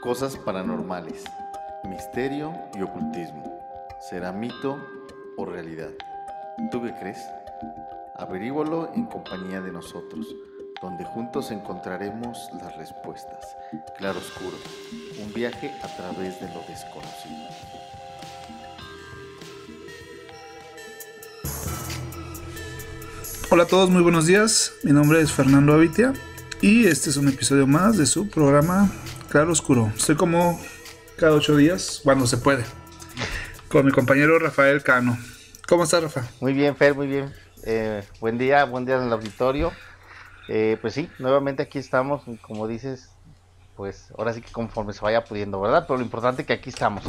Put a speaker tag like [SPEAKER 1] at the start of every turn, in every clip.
[SPEAKER 1] Cosas paranormales, misterio y ocultismo. ¿Será mito o realidad? ¿Tú qué crees? Averígualo en compañía de nosotros, donde juntos encontraremos las respuestas. Claro Oscuro, un viaje a través de lo desconocido.
[SPEAKER 2] Hola a todos, muy buenos días. Mi nombre es Fernando Avitia y este es un episodio más de su programa Claro Oscuro. Estoy como cada ocho días, cuando se puede, con mi compañero Rafael Cano. ¿Cómo estás, Rafa? Muy bien, Fer, muy bien.
[SPEAKER 1] Eh, buen día, buen día en el auditorio. Eh, pues sí, nuevamente aquí estamos, como dices, pues ahora sí que conforme se vaya pudiendo, ¿verdad? Pero lo importante es que aquí estamos.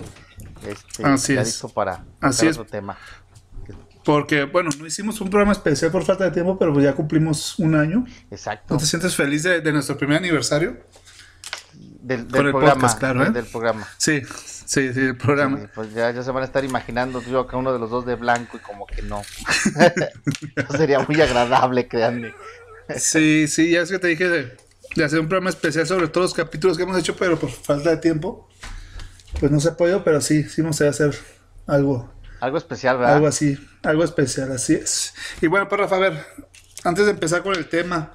[SPEAKER 1] Este, Así ya es. para Así es. tema.
[SPEAKER 2] Porque, bueno, no hicimos un programa especial por falta de tiempo, pero pues ya cumplimos un año. Exacto. ¿No te sientes feliz de, de nuestro primer aniversario?
[SPEAKER 1] Del, programa, claro, ¿eh? del, programa. Sí, sí, sí, del programa. pues ya, se van a estar imaginando pues, yo acá uno de los dos de blanco y como que no. sería muy agradable, créanme.
[SPEAKER 2] sí, sí, ya es que te dije de, hacer un programa especial sobre todos los capítulos que hemos hecho, pero por falta de tiempo, pues no se ha podido, pero sí, sí nos a hacer algo. Algo especial, ¿verdad? Algo así, algo especial, así es. Y bueno, pues
[SPEAKER 1] Rafa, a ver, antes de empezar con el tema,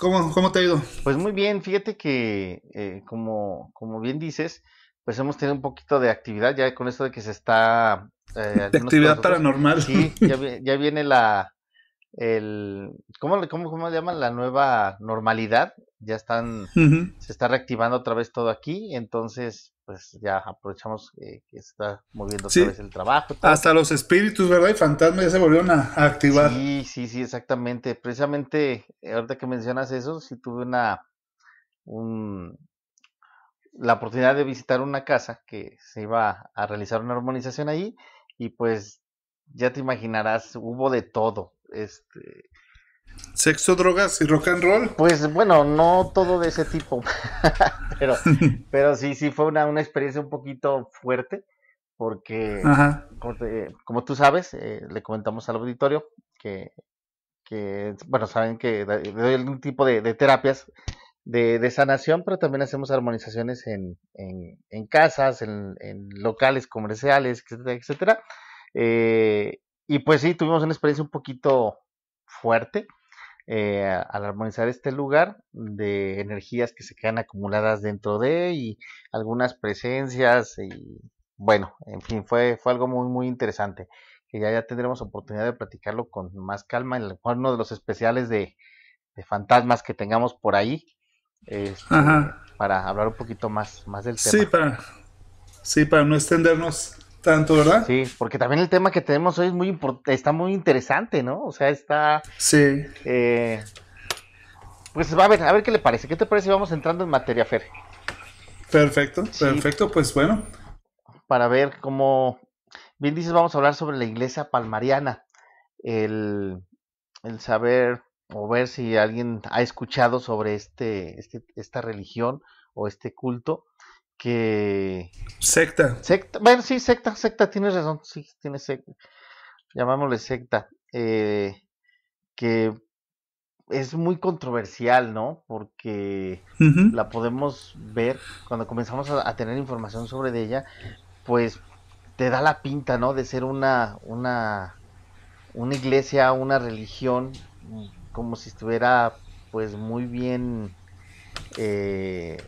[SPEAKER 1] ¿Cómo, cómo te ha ido? Pues muy bien, fíjate que, eh, como, como bien dices, pues hemos tenido un poquito de actividad ya con esto de que se está... Eh, de actividad paranormal. Sí, ya, viene la, el ¿cómo, cómo, cómo le llaman la nueva normalidad? Ya están, se está reactivando otra vez todo aquí, entonces pues ya aprovechamos que que está moviendo el trabajo. Hasta los espíritus, ¿verdad? Y fantasmas ya se volvieron a, activar. Sí, sí, sí, exactamente. Precisamente, eh, ahorita que mencionas eso, sí tuve una un, la oportunidad de visitar una casa que se iba a realizar una armonización ahí y pues ya te imaginarás, hubo de todo. Este, ¿Sexo, drogas y rock and roll? Pues bueno, no todo de ese tipo, pero, pero sí, sí fue una, una experiencia un poquito fuerte, porque como, tú sabes, eh, le comentamos al auditorio que, que bueno, saben que doy algún tipo de, terapias de, sanación, pero también hacemos armonizaciones en, en, casas, en, en, locales comerciales, etcétera, etcétera. Eh, y pues sí, tuvimos una experiencia un poquito fuerte eh, al armonizar este lugar de energías que se quedan acumuladas dentro de y algunas presencias y bueno, en fin, fue, fue algo muy muy interesante que ya, ya tendremos oportunidad de platicarlo con más calma en uno de los especiales de, fantasmas que tengamos por ahí este, para hablar un poquito más, más del tema. para, sí, para no extendernos tanto, ¿verdad? Sí, porque también el tema que tenemos hoy es muy está muy interesante, ¿no? O sea, está... Sí. Eh, pues a ver, a ver qué le parece. ¿Qué te parece si vamos entrando en materia, Fer? Perfecto, perfecto, pues bueno. Para ver cómo... Bien dices, vamos a hablar sobre la iglesia palmariana. El, el saber o ver si alguien ha escuchado sobre este, este esta religión o este culto que... Secta. Secta. Bueno, sí, secta, secta, tienes razón, sí, tienes secta. Llamámosle eh, secta. que es muy controversial, ¿no? Porque la podemos ver cuando comenzamos a, tener información sobre ella, pues te da la pinta, ¿no? De ser una, una, una iglesia, una religión, como si estuviera pues muy bien eh,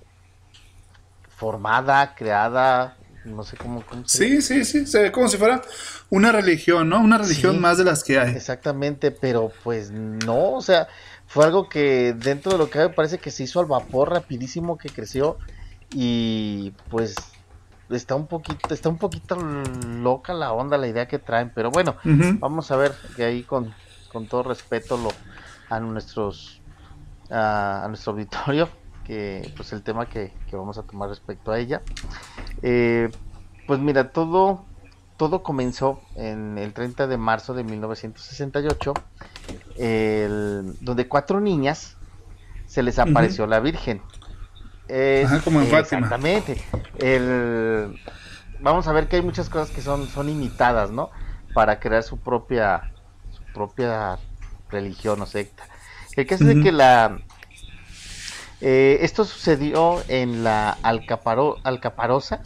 [SPEAKER 1] formada, creada, no sé cómo. sí, sí, sí, se ve como si fuera una religión, ¿no? Una religión más de las que hay. Exactamente, pero pues no, o sea, fue algo que dentro de lo que hay parece que se hizo al vapor rapidísimo que creció y pues está un poquito está un poquito loca la onda la idea que traen pero bueno vamos a ver de ahí con, todo respeto a nuestros a nuestro auditorio que pues el tema que, vamos a tomar respecto a ella. Eh, pues mira, todo, todo comenzó en el 30 de marzo de 1968, donde cuatro niñas se les apareció la Virgen. Es, como en Fátima. Exactamente. vamos a ver que hay muchas cosas que son, son imitadas, ¿no? Para crear su propia, su propia religión o secta. El caso es de que la, eh, esto sucedió en la Alcaparosa,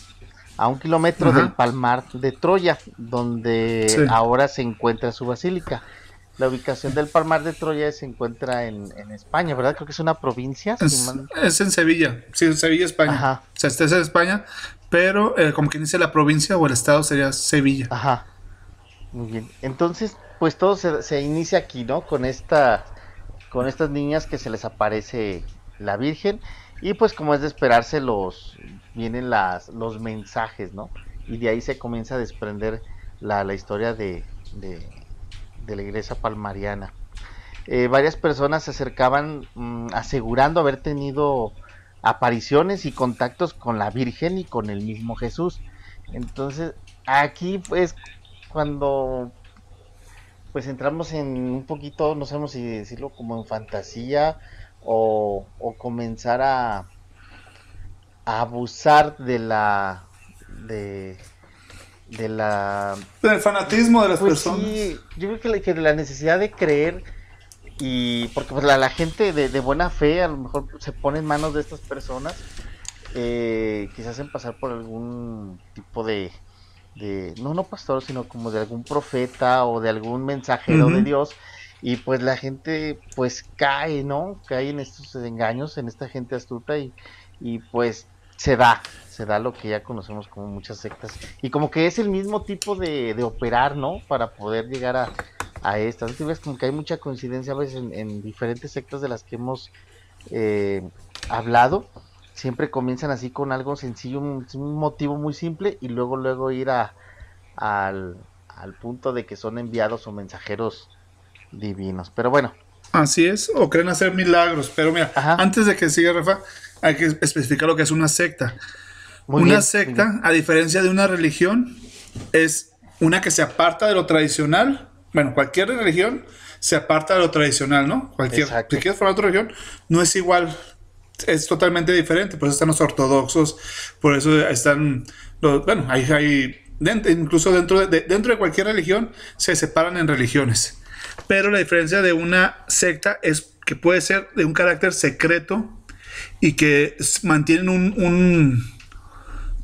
[SPEAKER 1] a un kilómetro del Palmar de Troya, donde ahora se encuentra su basílica. La ubicación del Palmar de Troya se encuentra en, España, ¿verdad? Creo que es una provincia.
[SPEAKER 2] Es, en Sevilla, sí, en Sevilla, España. Ajá. O sea, en España, pero eh, como que dice la provincia o el estado sería Sevilla. Ajá.
[SPEAKER 1] Muy bien. Entonces, pues todo se, se inicia aquí, ¿no? Con esta, con estas niñas que se les aparece la Virgen. Y pues como es de esperarse, los, vienen las, los mensajes, ¿no? Y de ahí se comienza a desprender la, historia de, de, la iglesia palmariana. Eh, varias personas se acercaban mm, asegurando haber tenido apariciones y contactos con la Virgen y con el mismo Jesús. Entonces, aquí pues cuando pues entramos en un poquito, no sabemos si decirlo como en fantasía o, o comenzar a, abusar de la de, de la del fanatismo de las pues personas yo creo que la, necesidad de creer y porque pues, la, gente de, buena fe a lo mejor se pone en manos de estas personas eh, quizás en pasar por algún tipo de, de no no pastor sino como de algún profeta o de algún mensajero de Dios y pues la gente pues cae, ¿no? Cae en estos engaños, en esta gente astuta y, y pues se da, se da lo que ya conocemos como muchas sectas. Y como que es el mismo tipo de, operar, ¿no? Para poder llegar a, a estas. ves como que hay mucha coincidencia a veces en, diferentes sectas de las que hemos eh, hablado. Siempre comienzan así con algo sencillo, un, motivo muy simple y luego luego ir a, al, al punto de que son enviados o mensajeros divinos. Pero bueno. Así es, o creen hacer milagros. Pero mira, antes de que siga Rafa, hay
[SPEAKER 2] que especificar lo que es una secta. una secta, a diferencia de una religión, es una que se aparta de lo tradicional. Bueno, cualquier religión se aparta de lo tradicional, ¿no? Cualquier, si quieres formar otra religión, no es igual. Es totalmente diferente. Por eso están los ortodoxos, por eso están los. Bueno, hay, hay dentro, incluso dentro de, dentro de cualquier religión se separan en religiones. Pero la diferencia de una secta es que puede ser de un carácter secreto y que mantienen un,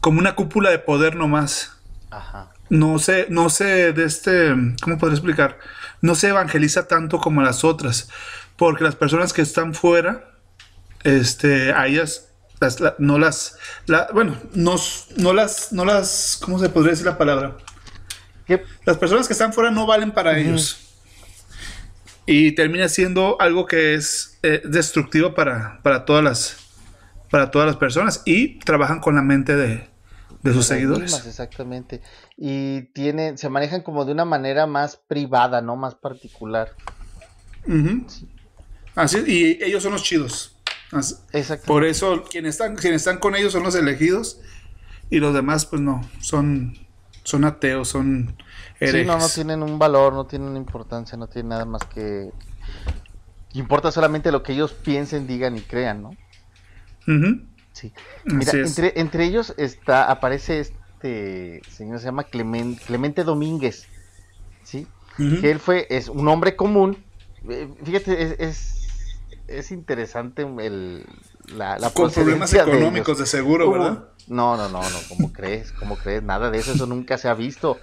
[SPEAKER 2] como una cúpula de poder nomás. Ajá. No sé, no sé de este, ¿cómo podría explicar? No se evangeliza tanto como las otras, porque las personas que están fuera, este, a ellas no las, bueno, no, no las, no las, ¿cómo se podría decir la palabra? Las personas que están fuera no valen para ellos. Y termina siendo algo que es eh, destructivo para, para, todas las, para todas las personas y trabajan con la mente de, sus seguidores.
[SPEAKER 1] exactamente. Y tienen se manejan como de una manera más privada, ¿no? Más particular.
[SPEAKER 2] Así y ellos son los chidos. Por eso, quienes están, quienes están con ellos son los elegidos y los demás, pues no, son, son ateos, son Sí, no, no
[SPEAKER 1] tienen un valor, no tienen importancia, no tienen nada más que... Importa solamente lo que ellos piensen, digan y crean, ¿no?
[SPEAKER 3] Sí. Mira,
[SPEAKER 1] entre, ellos está, aparece este señor, se llama Clemente Domínguez, ¿sí? Que él fue, es un hombre común. Eh, fíjate, es, es, interesante el, la, la Con problemas económicos de, seguro, uh, ¿verdad? No, no, no, no, ¿cómo crees? ¿Cómo crees? Nada de eso, eso nunca se ha visto.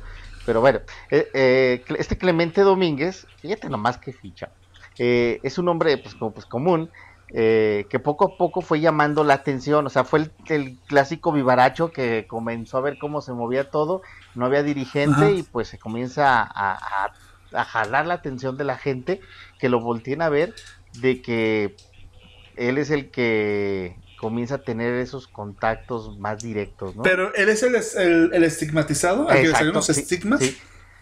[SPEAKER 1] Pero bueno, eh, eh, este Clemente Domínguez, fíjate nomás que ficha, eh, es un hombre pues, como, pues común que poco a poco fue llamando la atención, o sea, fue el, clásico vivaracho que comenzó a ver cómo se movía todo, no había dirigente y pues se comienza a, a jalar la atención de la gente, que lo volteen a ver, de que él es el que comienza a tener esos contactos más directos, ¿no?
[SPEAKER 2] Pero él es el, el, estigmatizado, aquellos
[SPEAKER 1] que los estigmas.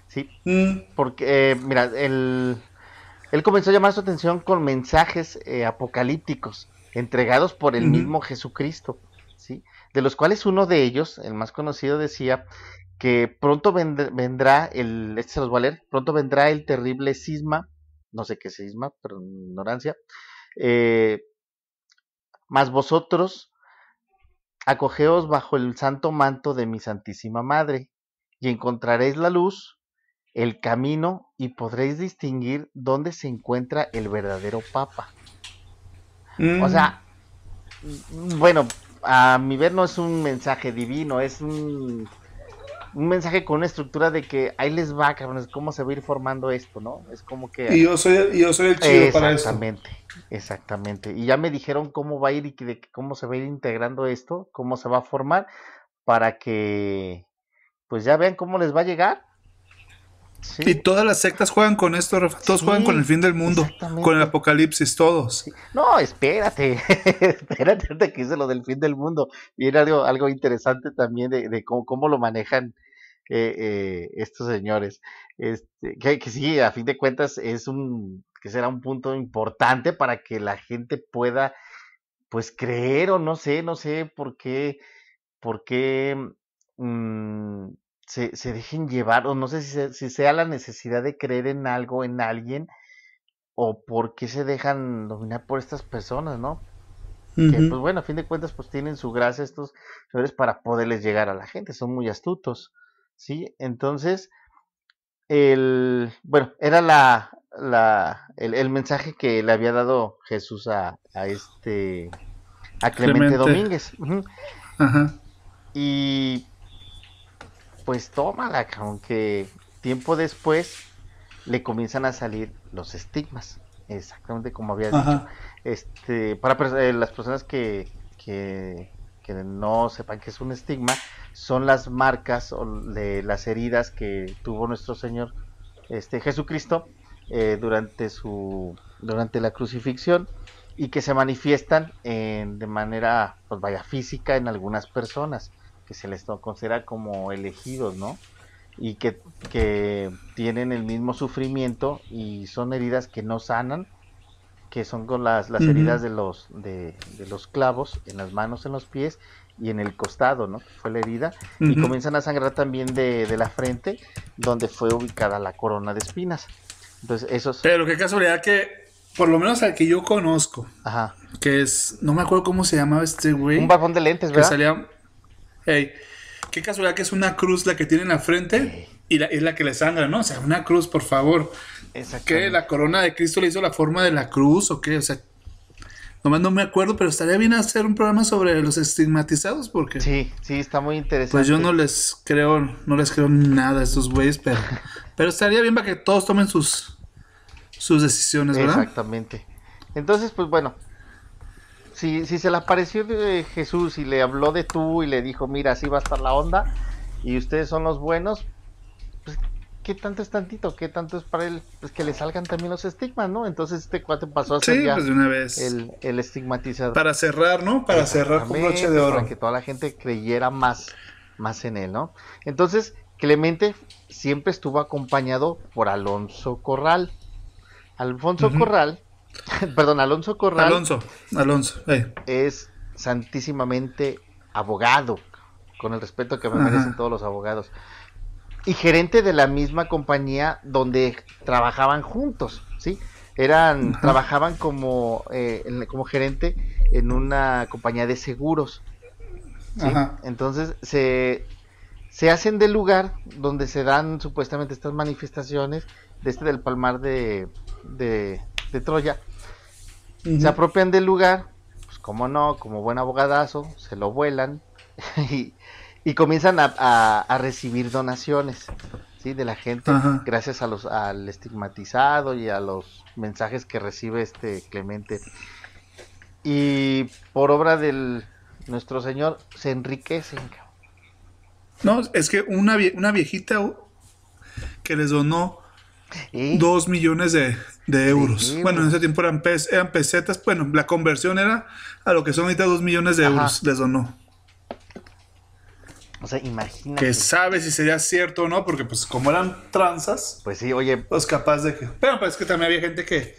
[SPEAKER 1] Sí, mm. porque, eh, mira, él comenzó a llamar su atención con mensajes eh, apocalípticos entregados por el mismo Jesucristo, ¿sí? De los cuales uno de ellos, el más conocido, decía que pronto vendrá el, este los pronto vendrá el terrible sisma, no sé qué sisma, pero ignorancia, eh, mas vosotros acogeos bajo el santo manto de mi Santísima Madre, y encontraréis la luz, el camino, y podréis distinguir dónde se encuentra el verdadero Papa.
[SPEAKER 3] O mm. sea, mm,
[SPEAKER 1] bueno, a mi ver no es un mensaje divino, es un un mensaje con una estructura de que ahí les va, cabrones, cómo se va a ir formando esto, ¿no? Es como que... Y yo soy, el chido para eso. Exactamente, exactamente. Y ya me dijeron cómo va a ir y de cómo se va a ir integrando esto, cómo se va a formar, para que pues ya vean cómo les va a llegar. Y
[SPEAKER 2] todas las sectas juegan con esto, Todos juegan con el fin del mundo, con el apocalipsis, todos.
[SPEAKER 1] No, espérate, espérate, que hice lo del fin del mundo. Y algo, algo interesante también de, de cómo, cómo, lo manejan eh, eh, estos señores. Este, que, sí, a fin de cuentas es un, que será un punto importante para que la gente pueda, pues creer o no sé, no sé por qué, por qué mm, se, se, dejen llevar, o no sé si, si sea la necesidad de creer en algo, en alguien, o por qué se dejan dominar por estas personas, ¿no? Que, pues bueno, a fin de cuentas, pues tienen su gracia estos señores para poderles llegar a la gente, son muy astutos. ¿sí? Entonces, el, bueno, era la, la el, mensaje que le había dado Jesús a, a este, a Clemente, Domínguez. Y pues tómala, aunque tiempo después le comienzan a salir los estigmas, exactamente como había dicho. Este, para eh, las personas que, que que no sepan que es un estigma, son las marcas de las heridas que tuvo nuestro Señor este, Jesucristo eh, durante, su, durante la crucifixión y que se manifiestan en, de manera, pues vaya, física en algunas personas, que se les considera como elegidos, ¿no? y que, que, tienen el mismo sufrimiento y son heridas que no sanan que son con las, las heridas de los, de, los clavos en las manos, en los pies y en el costado, ¿no? Fue la herida. Y comienzan a sangrar también de, de, la frente, donde fue ubicada la corona de espinas. Entonces, esos. Pero qué casualidad que, por lo menos al que yo conozco, que es,
[SPEAKER 2] no me acuerdo cómo se llamaba este güey. Un bajón de lentes, ¿verdad? Que salía. Hey, qué casualidad que es una cruz la que tiene en la frente y es la que le sangra, ¿no? O sea, una cruz, por favor que ¿La corona de Cristo le hizo la forma de la cruz o qué? O sea, nomás no me acuerdo, pero estaría bien hacer un programa sobre los estigmatizados porque... Sí, sí, está muy interesante. Pues yo no les creo, no les creo
[SPEAKER 1] nada a estos güeyes, pero, pero estaría bien para que todos tomen sus, sus decisiones, ¿verdad? Exactamente. Entonces, pues bueno, si, si se le apareció de eh, Jesús y le habló de tú y le dijo, mira, así va a estar la onda y ustedes son los buenos, ¿qué tanto es tantito? ¿Qué tanto es para él? Pues que le salgan también los estigmas, ¿no? Entonces este cuate pasó a ser sí, pues, de una vez. El, estigmatizador. Para
[SPEAKER 2] cerrar, ¿no? Para cerrar con broche de pues, oro. Para
[SPEAKER 1] que toda la gente creyera más, más en él, ¿no? Entonces, Clemente siempre estuvo acompañado por Alonso Corral. Alfonso Corral, perdón, Alonso Corral. Alonso, Alonso. Eh. Es santísimamente abogado, con el respeto que me merecen todos los abogados y gerente de la misma compañía donde trabajaban juntos, ¿sí? Eran, trabajaban como, eh, como gerente en una compañía de seguros. Entonces se, se hacen del lugar donde se dan supuestamente estas manifestaciones de este del palmar de, de, de Troya. Se apropian del lugar, pues como no, como buen abogadazo, se lo vuelan y, y comienzan a, recibir donaciones ¿sí? de la gente gracias a los, al estigmatizado y a los mensajes que recibe este Clemente. Y por obra del nuestro Señor se enriquecen.
[SPEAKER 2] No, es que una, una viejita que les donó dos millones de, euros. bueno, en ese tiempo eran, pes pesetas. Bueno, la conversión era a lo que son ahorita dos millones de euros. Les donó. O sea, imagínate. Que sabe si sería cierto o no, porque pues como eran tranzas. Pues sí, oye. Pues capaz de que. Pero pues es que también había gente que.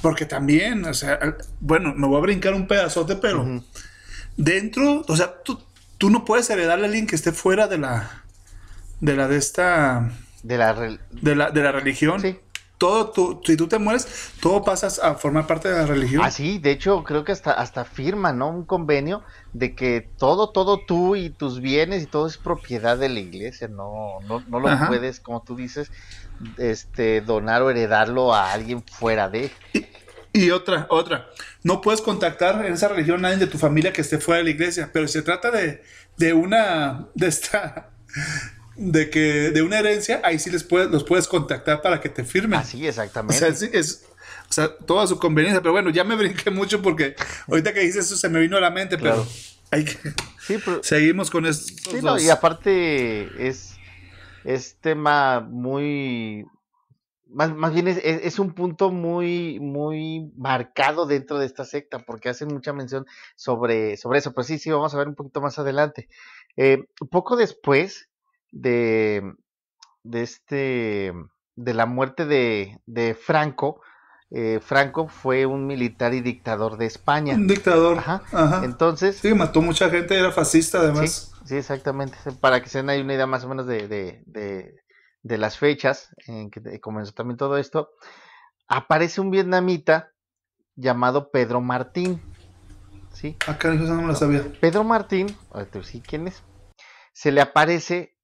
[SPEAKER 2] Porque también, o sea, bueno, me voy a brincar un pedazote, pero. Dentro, o sea, tú, no puedes heredarle a alguien que esté fuera de la. De la
[SPEAKER 1] de esta. De la, de la, de la religión. Sí todo tú, si tú te mueres, todo pasas a formar parte de la religión. Ah, sí, de hecho, creo que hasta, hasta firma, ¿no? Un convenio de que todo, todo tú y tus bienes y todo es propiedad de la iglesia, no, no, lo puedes, como tú dices, este, donar o heredarlo a alguien fuera de.
[SPEAKER 2] Y, otra, otra, no puedes contactar en esa religión a nadie de tu familia que esté fuera de la iglesia, pero si se trata de, de una, de esta de que de una herencia, ahí sí les puedes, los puedes contactar para que te firmen. Así, exactamente. O sea, es, o toda su conveniencia. Pero bueno, ya me brinqué mucho porque ahorita que dices eso se me vino a la mente, pero
[SPEAKER 1] hay Sí, pero, seguimos con esto. Sí, y aparte es, es tema muy. Más, bien es, un punto muy, muy marcado dentro de esta secta, porque hacen mucha mención sobre, sobre eso. Pero sí, sí, vamos a ver un poquito más adelante. Eh, poco después, de, este de la muerte de, de Franco. Eh, Franco fue un militar y dictador de España. Un dictador. Entonces. Sí, mató mucha gente, era fascista además. Sí, exactamente. Para que se den una idea más o menos de, las fechas en que comenzó también todo esto, aparece un vietnamita llamado Pedro Martín. ¿Sí? Acá ah, no lo sabía. Pedro Martín, ¿quién es? Se le aparece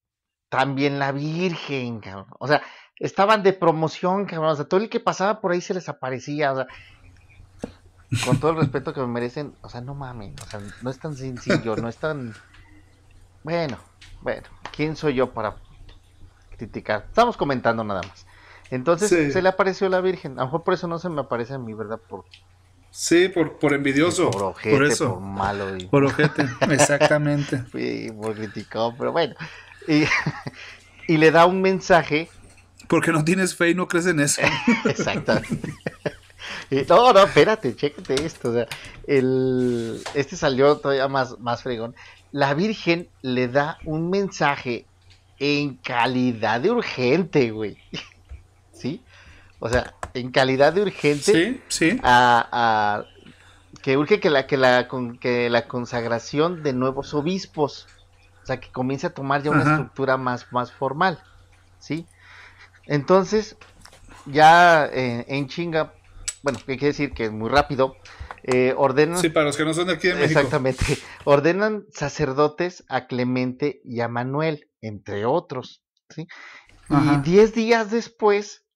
[SPEAKER 1] también la Virgen, cabrón. O sea, estaban de promoción, cabrón. O sea, todo el que pasaba por ahí se les aparecía. O sea, con todo el respeto que me merecen, o sea, no mamen. O sea, no es tan sencillo, no es tan. Bueno, bueno, ¿quién soy yo para criticar? Estamos comentando nada más. Entonces se le apareció la Virgen. A lo mejor por eso no se me aparece a mí, ¿verdad? Por... Sí, por, por envidioso. Por ojete, por eso. Por malo. Por ojete, exactamente. Sí, por criticado, pero bueno. y, le da un mensaje. Porque no tienes fe y no crees en eso. Exactamente. No, no, espérate, chécate esto. O sea, el, este salió todavía más, más fregón. La Virgen le da un mensaje en calidad de urgente, güey. ¿Sí? O sea, en calidad de urgente. Sí, sí. A, que urge que la, que, la, que la consagración de nuevos obispos. O sea, que comience a tomar ya una estructura más, más formal, ¿sí? Entonces, ya eh, en chinga, bueno, que quiere decir? Que es muy rápido, eh, ordenan... Sí, para los que no son de aquí de México. Exactamente. Ordenan sacerdotes a Clemente y a Manuel, entre otros, ¿sí? Y diez días después,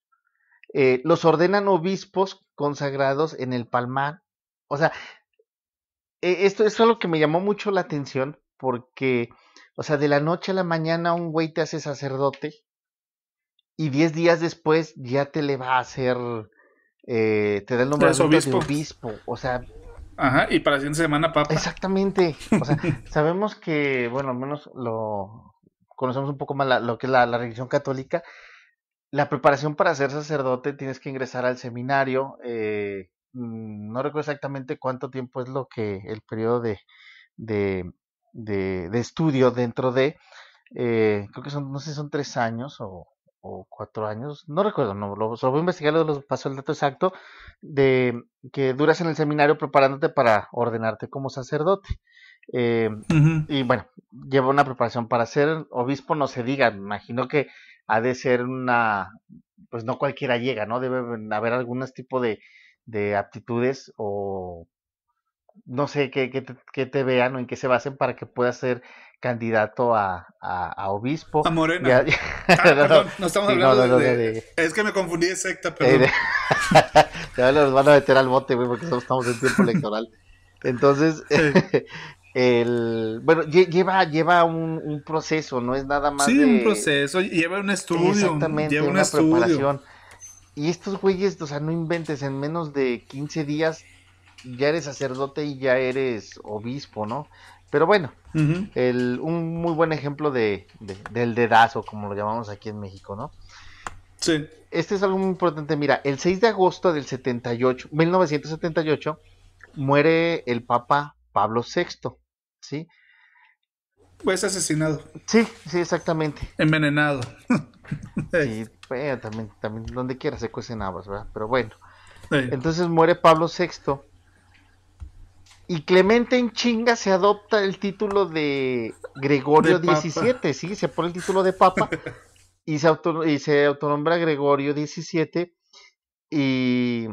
[SPEAKER 1] eh, los ordenan obispos consagrados en el Palmar. O sea, e, esto es algo que me llamó mucho la atención, porque, o sea, de la noche a la mañana un güey te hace sacerdote y diez días después ya te le va a hacer, eh, te da el nombre de obispo, o sea... Ajá, y
[SPEAKER 2] para la siguiente semana papa.
[SPEAKER 1] Exactamente, o sea, sabemos que, bueno, al menos lo conocemos un poco más lo que es la, la religión católica, la preparación para ser sacerdote tienes que ingresar al seminario. Eh, mm, no recuerdo exactamente cuánto tiempo es lo que el periodo de, de, de, estudio dentro de, eh, creo que son, no sé, son tres años o, cuatro años, no recuerdo, no, lo, solo voy a investigar, paso el dato exacto, de que duras en el seminario preparándote para ordenarte como sacerdote. Eh, y bueno, lleva una preparación para ser obispo, no se diga, imagino que ha de ser una, pues no cualquiera llega, ¿no? Debe haber algún tipo de, de aptitudes o no sé qué, qué, te, qué te vean o en qué se basen para que puedas ser candidato a, obispo. A Morena. Ah, no, perdón, no estamos hablando de, Es que me confundí de secta, perdón. ya nos van a meter al bote, güey, porque estamos en tiempo electoral. Entonces, el... bueno, lleva, lleva un, proceso, no es nada más Sí, un proceso, lleva un estudio. Exactamente, lleva una preparación. Y estos güeyes, o sea, no inventes, en menos de 15 días ya eres sacerdote y ya eres obispo, ¿no? Pero bueno, un muy buen ejemplo de, del dedazo, como lo llamamos aquí en México, ¿no? Sí. Este es algo muy importante. Mira, el 6 de agosto del 78, 1978, muere el Papa Pablo VI, ¿sí? Pues asesinado. Sí, sí, exactamente. Envenenado. sí, también, también donde quiera se cuecen habas, ¿verdad? Pero bueno. Entonces muere Pablo VI y Clemente en chinga se adopta el título de Gregorio XVII, sí, se pone el título de Papa y se, se autonombra Gregorio XVII y...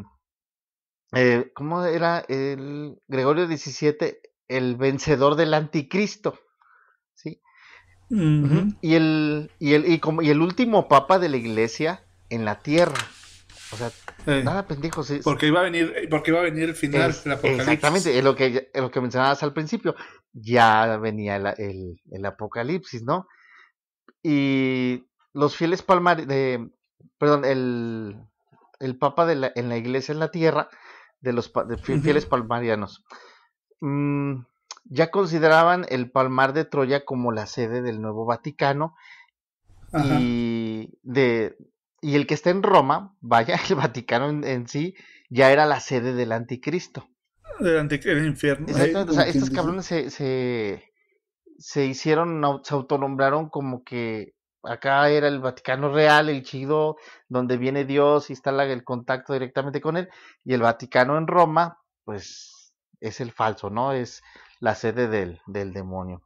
[SPEAKER 1] Eh, ¿Cómo era el Gregorio XVII? El vencedor del anticristo, ¿sí? y, el, y, como, y el último papa de la iglesia en la tierra. O sea, eh. nada pendejo.
[SPEAKER 2] porque iba a venir, porque iba a venir el final apocalipsis.
[SPEAKER 1] Exactamente, lo que, lo que mencionabas al principio. Ya venía el, apocalipsis, ¿no? Y los fieles palmar de, perdón, el, papa de la, en la iglesia en la tierra, de los fieles palmarianos, mm, ya consideraban el palmar de Troya como la sede del nuevo Vaticano y de y el que está en Roma, vaya, el Vaticano en, sí ya era la sede del anticristo. Del infierno. Exactamente, o sea, estos cabrones se, se, hicieron, se autonombraron como que acá era el Vaticano real, el chido, donde viene Dios y está el contacto directamente con él, y el Vaticano en Roma, pues es el falso, ¿no? Es la sede del, del demonio.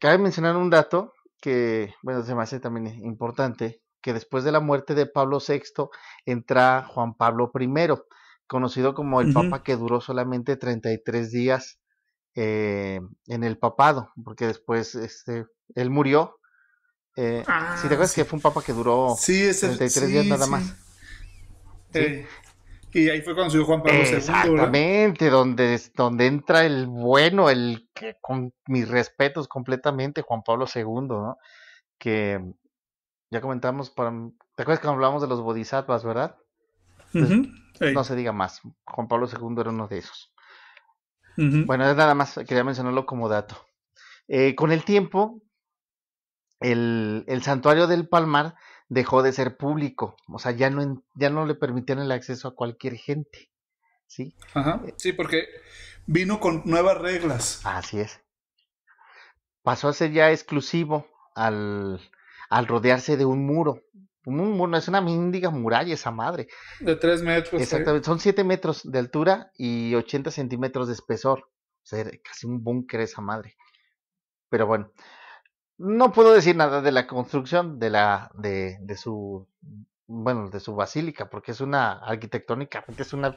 [SPEAKER 1] Cabe mencionar un dato que, bueno, se me hace también importante, que después de la muerte de Pablo VI entra Juan Pablo I, conocido como el Papa que duró solamente 33 días eh, en el papado, porque después este, él murió. Eh, si te ah, acuerdas que fue un papa que duró 33 días nada más. Eh, y
[SPEAKER 2] ahí fue cuando Juan Pablo II. Exactamente,
[SPEAKER 1] donde, donde entra el bueno, el que con mis respetos completamente, Juan Pablo II, ¿no? que ya comentamos, para... ¿te acuerdas cuando hablamos de los bodhisattvas, verdad? No se diga más. Juan Pablo II era uno de esos. Bueno, es nada más, quería mencionarlo como dato. Eh, con el tiempo, el, santuario del Palmar dejó de ser público, o sea, ya no, ya no le permitían el acceso a cualquier gente. ¿sí? Ajá. Eh, sí, porque vino con nuevas reglas. Así es. Pasó a ser ya exclusivo al, al rodearse de un muro. Un muro, es una mendiga muralla esa madre. De
[SPEAKER 2] tres metros. Exactamente,
[SPEAKER 1] son siete metros de altura y 80 centímetros de espesor. O sea, casi un búnker esa madre. Pero bueno, no puedo decir nada de la construcción de la de, su bueno de su basílica porque es una arquitectónicamente es una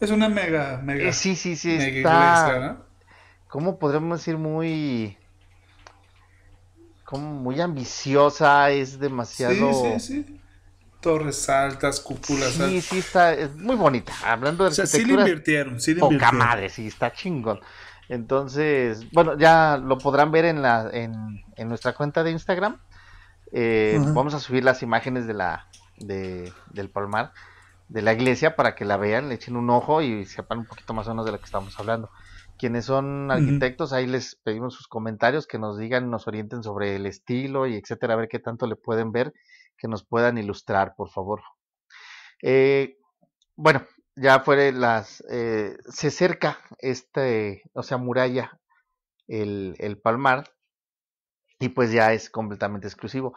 [SPEAKER 2] es una mega mega eh, sí sí sí mega está iglesia, ¿no?
[SPEAKER 1] cómo podríamos decir muy como muy ambiciosa, es demasiado. Torres altas, cúpulas sí, Sí, está, es muy bonita. Hablando de arquitectura, sí invirtieron, sí Poca madre, sí, está chingón. Entonces, bueno, ya lo podrán ver en, la, en, nuestra cuenta de Instagram. Eh, vamos a subir las imágenes de la, del Palmar, de la iglesia, para que la vean, le echen un ojo y sepan un poquito más o menos de lo que estamos hablando quienes son arquitectos, ahí les pedimos sus comentarios, que nos digan, nos orienten sobre el estilo y etcétera, a ver qué tanto le pueden ver, que nos puedan ilustrar, por favor. Eh, bueno, ya fue las, eh, se cerca este, o sea, muralla, el, palmar, y pues ya es completamente exclusivo.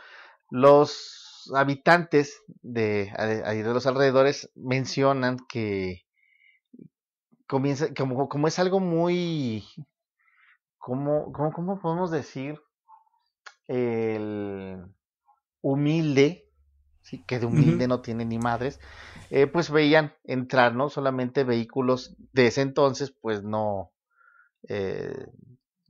[SPEAKER 1] Los habitantes de los alrededores mencionan que como, es algo muy, ¿cómo, podemos decir? El humilde, ¿sí? que de humilde no tiene ni madres, eh, pues veían entrar, ¿no? Solamente vehículos de ese entonces, pues no, eh,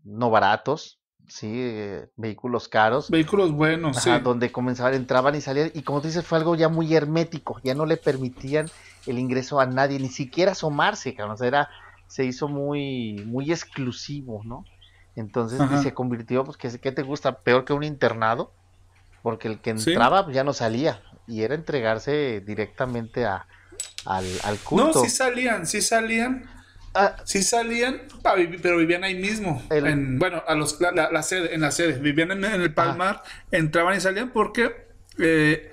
[SPEAKER 1] no baratos, sí, eh, vehículos caros. Vehículos buenos, Donde comenzaban, entraban y salían. Y como tú dices, fue algo ya muy hermético. Ya no le permitían el ingreso a nadie, ni siquiera asomarse, era, se hizo muy, muy exclusivo, ¿no? Entonces se convirtió, pues, que te gusta? Peor que un internado, porque el que entraba pues, ya no salía. Y era entregarse directamente a, al, al culto. No, sí
[SPEAKER 2] salían, sí salían Ah. sí salían, pero vivían ahí mismo. bueno, a los, sede, en la sede. Vivían en, el Palmar, ah. entraban y salían porque eh,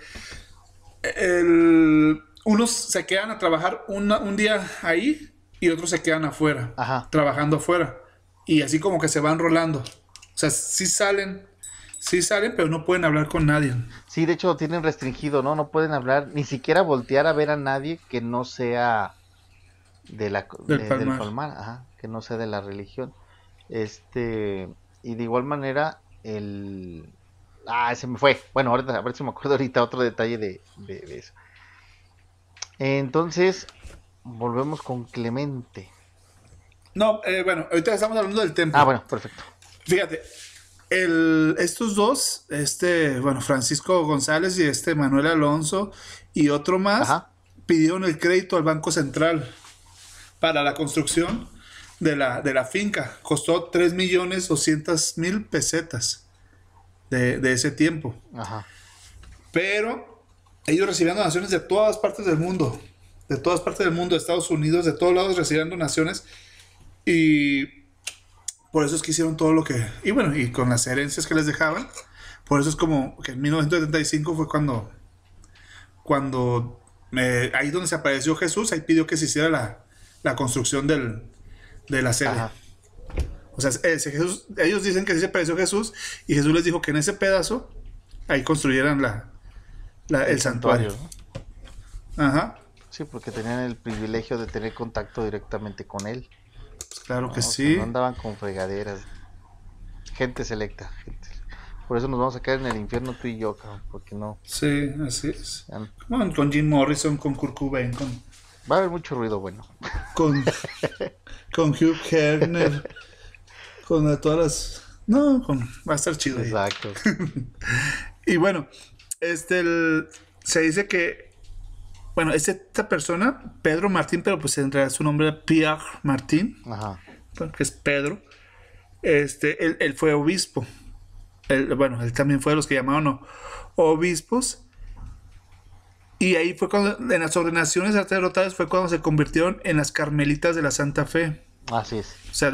[SPEAKER 2] unos se quedan a trabajar un día ahí y otros se quedan afuera, trabajando afuera. Y así como que se van rolando. O sea, sí salen, sí salen, pero no pueden
[SPEAKER 1] hablar con nadie. Sí, de hecho lo tienen restringido, ¿no? No pueden hablar, ni siquiera voltear a ver a nadie que no sea de la, del, palmar. que no sea de la religión. Este, y de igual manera, el... Ah, se me fue. Bueno, ahorita, a ver si me acuerdo ahorita otro detalle de, eso. Entonces, volvemos con Clemente. No, eh, bueno, ahorita
[SPEAKER 2] estamos hablando del templo. Ah, bueno, perfecto. Fíjate, estos dos, este, bueno, Francisco González y este Manuel Alonso y otro más, pidieron el crédito al Banco Central para la construcción de la, de la finca. Costó 3 millones 200 mil pesetas de, de ese tiempo. Ajá. Pero ellos recibían donaciones de todas partes del mundo. De todas partes del mundo, de Estados Unidos, de todos lados recibían donaciones. Y por eso es que hicieron todo lo que... Y bueno, y con las herencias que les dejaban. Por eso es como que en 1975 fue cuando... Cuando... Eh, ahí donde se apareció Jesús, ahí pidió que se hiciera la, la construcción del, de la sede. O sea, ellos dicen que sí se pareció Jesús y Jesús les dijo que en ese pedazo ahí construyeran la,
[SPEAKER 1] el, santuario. Ajá. Sí, porque tenían el privilegio de tener contacto directamente con él. Pues claro que sí. No andaban con fregaderas. Gente selecta, Por eso nos vamos a quedar en el infierno tú y yo, cabrón, porque
[SPEAKER 2] no. Sí, así es. Bueno, con Jim Morrison, con Kurt Cobain, con Va a haber mucho ruido bueno. Con, con Hugh Hefner, con todas las... No, con, va a estar chido. Exacto. y bueno, este, se dice que, bueno, es esta persona, Pedro Martín, pero pues en realidad su nombre era Pierre Martín, Ajá. que es Pedro. Este, él, fue obispo. bueno, él también fue de los que llamaron obispos y ahí fue cuando, en las ordenaciones sacerdotales fue cuando se convirtieron en las carmelitas de la Santa Fe. Así es. O sea,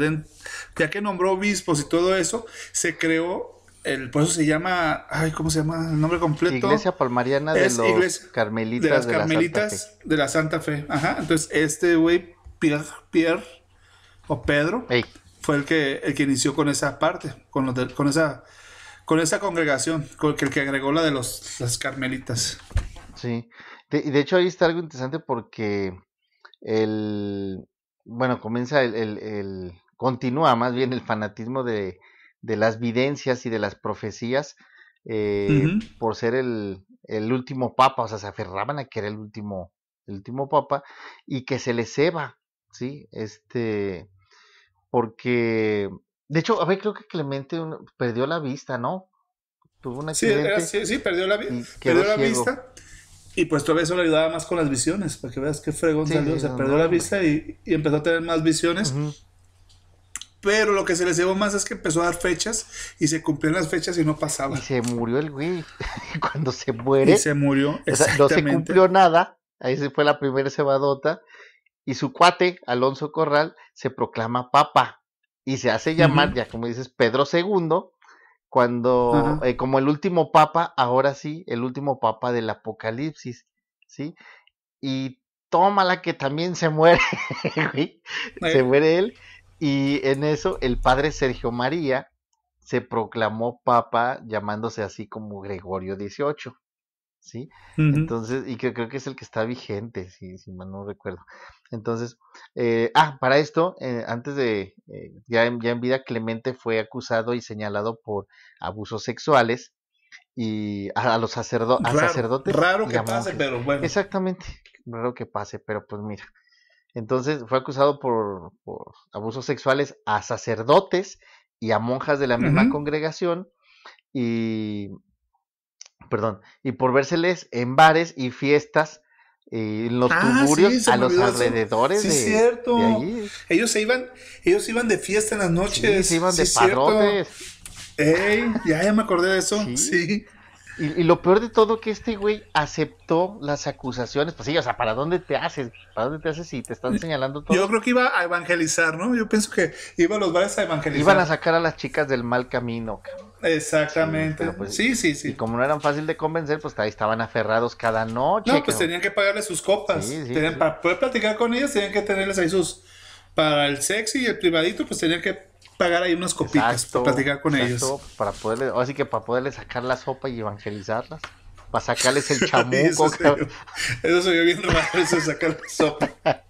[SPEAKER 2] ya que nombró obispos y todo eso, se creó el, por eso se llama, ay, ¿cómo se llama? El nombre completo. Iglesia
[SPEAKER 1] Palmariana de los Carmelitas. De las Carmelitas
[SPEAKER 2] de la Santa Fe. Ajá. Entonces, este güey, Pierre, o Pedro, fue el que, el que inició con esa parte, con, con esa con esa congregación, con el que agregó la de los, las Carmelitas.
[SPEAKER 1] Sí, y de hecho ahí está algo interesante porque el, bueno, comienza el, continúa más bien el fanatismo de, de, las videncias y de las profecías eh, por ser el, el, último papa, o sea, se aferraban a que era el último, el último papa y que se le ceba, ¿sí? Este, porque, de hecho, a ver, creo que Clemente perdió la vista, ¿no? Tuvo un accidente. Sí,
[SPEAKER 2] sí, perdió la, perdió la vista y pues todavía eso le ayudaba más con las visiones, para que veas qué fregón salió. Se perdió la vista y, empezó a tener más visiones. Pero lo que se les llevó más es que empezó a dar fechas y se cumplían las fechas y no pasaba. Y se murió el güey.
[SPEAKER 1] Cuando se muere. Y se murió. no se cumplió nada. Ahí se fue la primera cebadota. Y su cuate, Alonso Corral, se proclama papa. Y se hace llamar, ya como dices, Pedro II cuando, eh, como el último papa, ahora sí, el último papa del Apocalipsis, ¿sí? Y tómala que también se muere, güey, se muere él. Y en eso el padre Sergio María se proclamó papa llamándose así como Gregorio XVIII. ¿sí? Entonces, y creo que es el que está vigente, si, si mal no recuerdo. Entonces, eh, ah, para esto, eh, antes de, eh, ya, en, ya en vida, Clemente fue acusado y señalado por abusos sexuales y a, los sacerdo a sacerdotes. Raro que pase, pero bueno. Exactamente, raro que pase, pero pues mira. Entonces fue acusado por, abusos sexuales a sacerdotes y a monjas de la misma congregación y perdón, y por vérseles en bares y fiestas eh, en los ah, a los alrededores sí, de, cierto. Ellos se iban, ellos iban de fiesta en las
[SPEAKER 2] noches. Sí, se iban de padrones.
[SPEAKER 1] Ey, ya, me acordé de eso, sí. Y, lo peor de todo que este güey aceptó las acusaciones. Pues sí, o sea, ¿para dónde te haces? ¿Para dónde te haces si te están señalando todo? Yo creo que iba a evangelizar, ¿no? Yo
[SPEAKER 2] pienso que iba a los bares a evangelizar. Iban a
[SPEAKER 1] sacar a las chicas del mal camino, Exactamente. Pues, sí, sí, Y como no eran fácil de convencer, pues ahí estaban aferrados cada noche. No, pues tenían
[SPEAKER 2] que pagarle sus copas. para poder platicar con ellas, tenían que tenerles ahí sus. Para el sexy y el privadito, pues tenían que
[SPEAKER 1] pagar ahí unas copitas para platicar con ellos. Para poderle, así que para poderles sacar la sopa y evangelizarlas. Para sacarles el chamuco.
[SPEAKER 2] eso, se bien raro, eso de sacar
[SPEAKER 1] la sopa.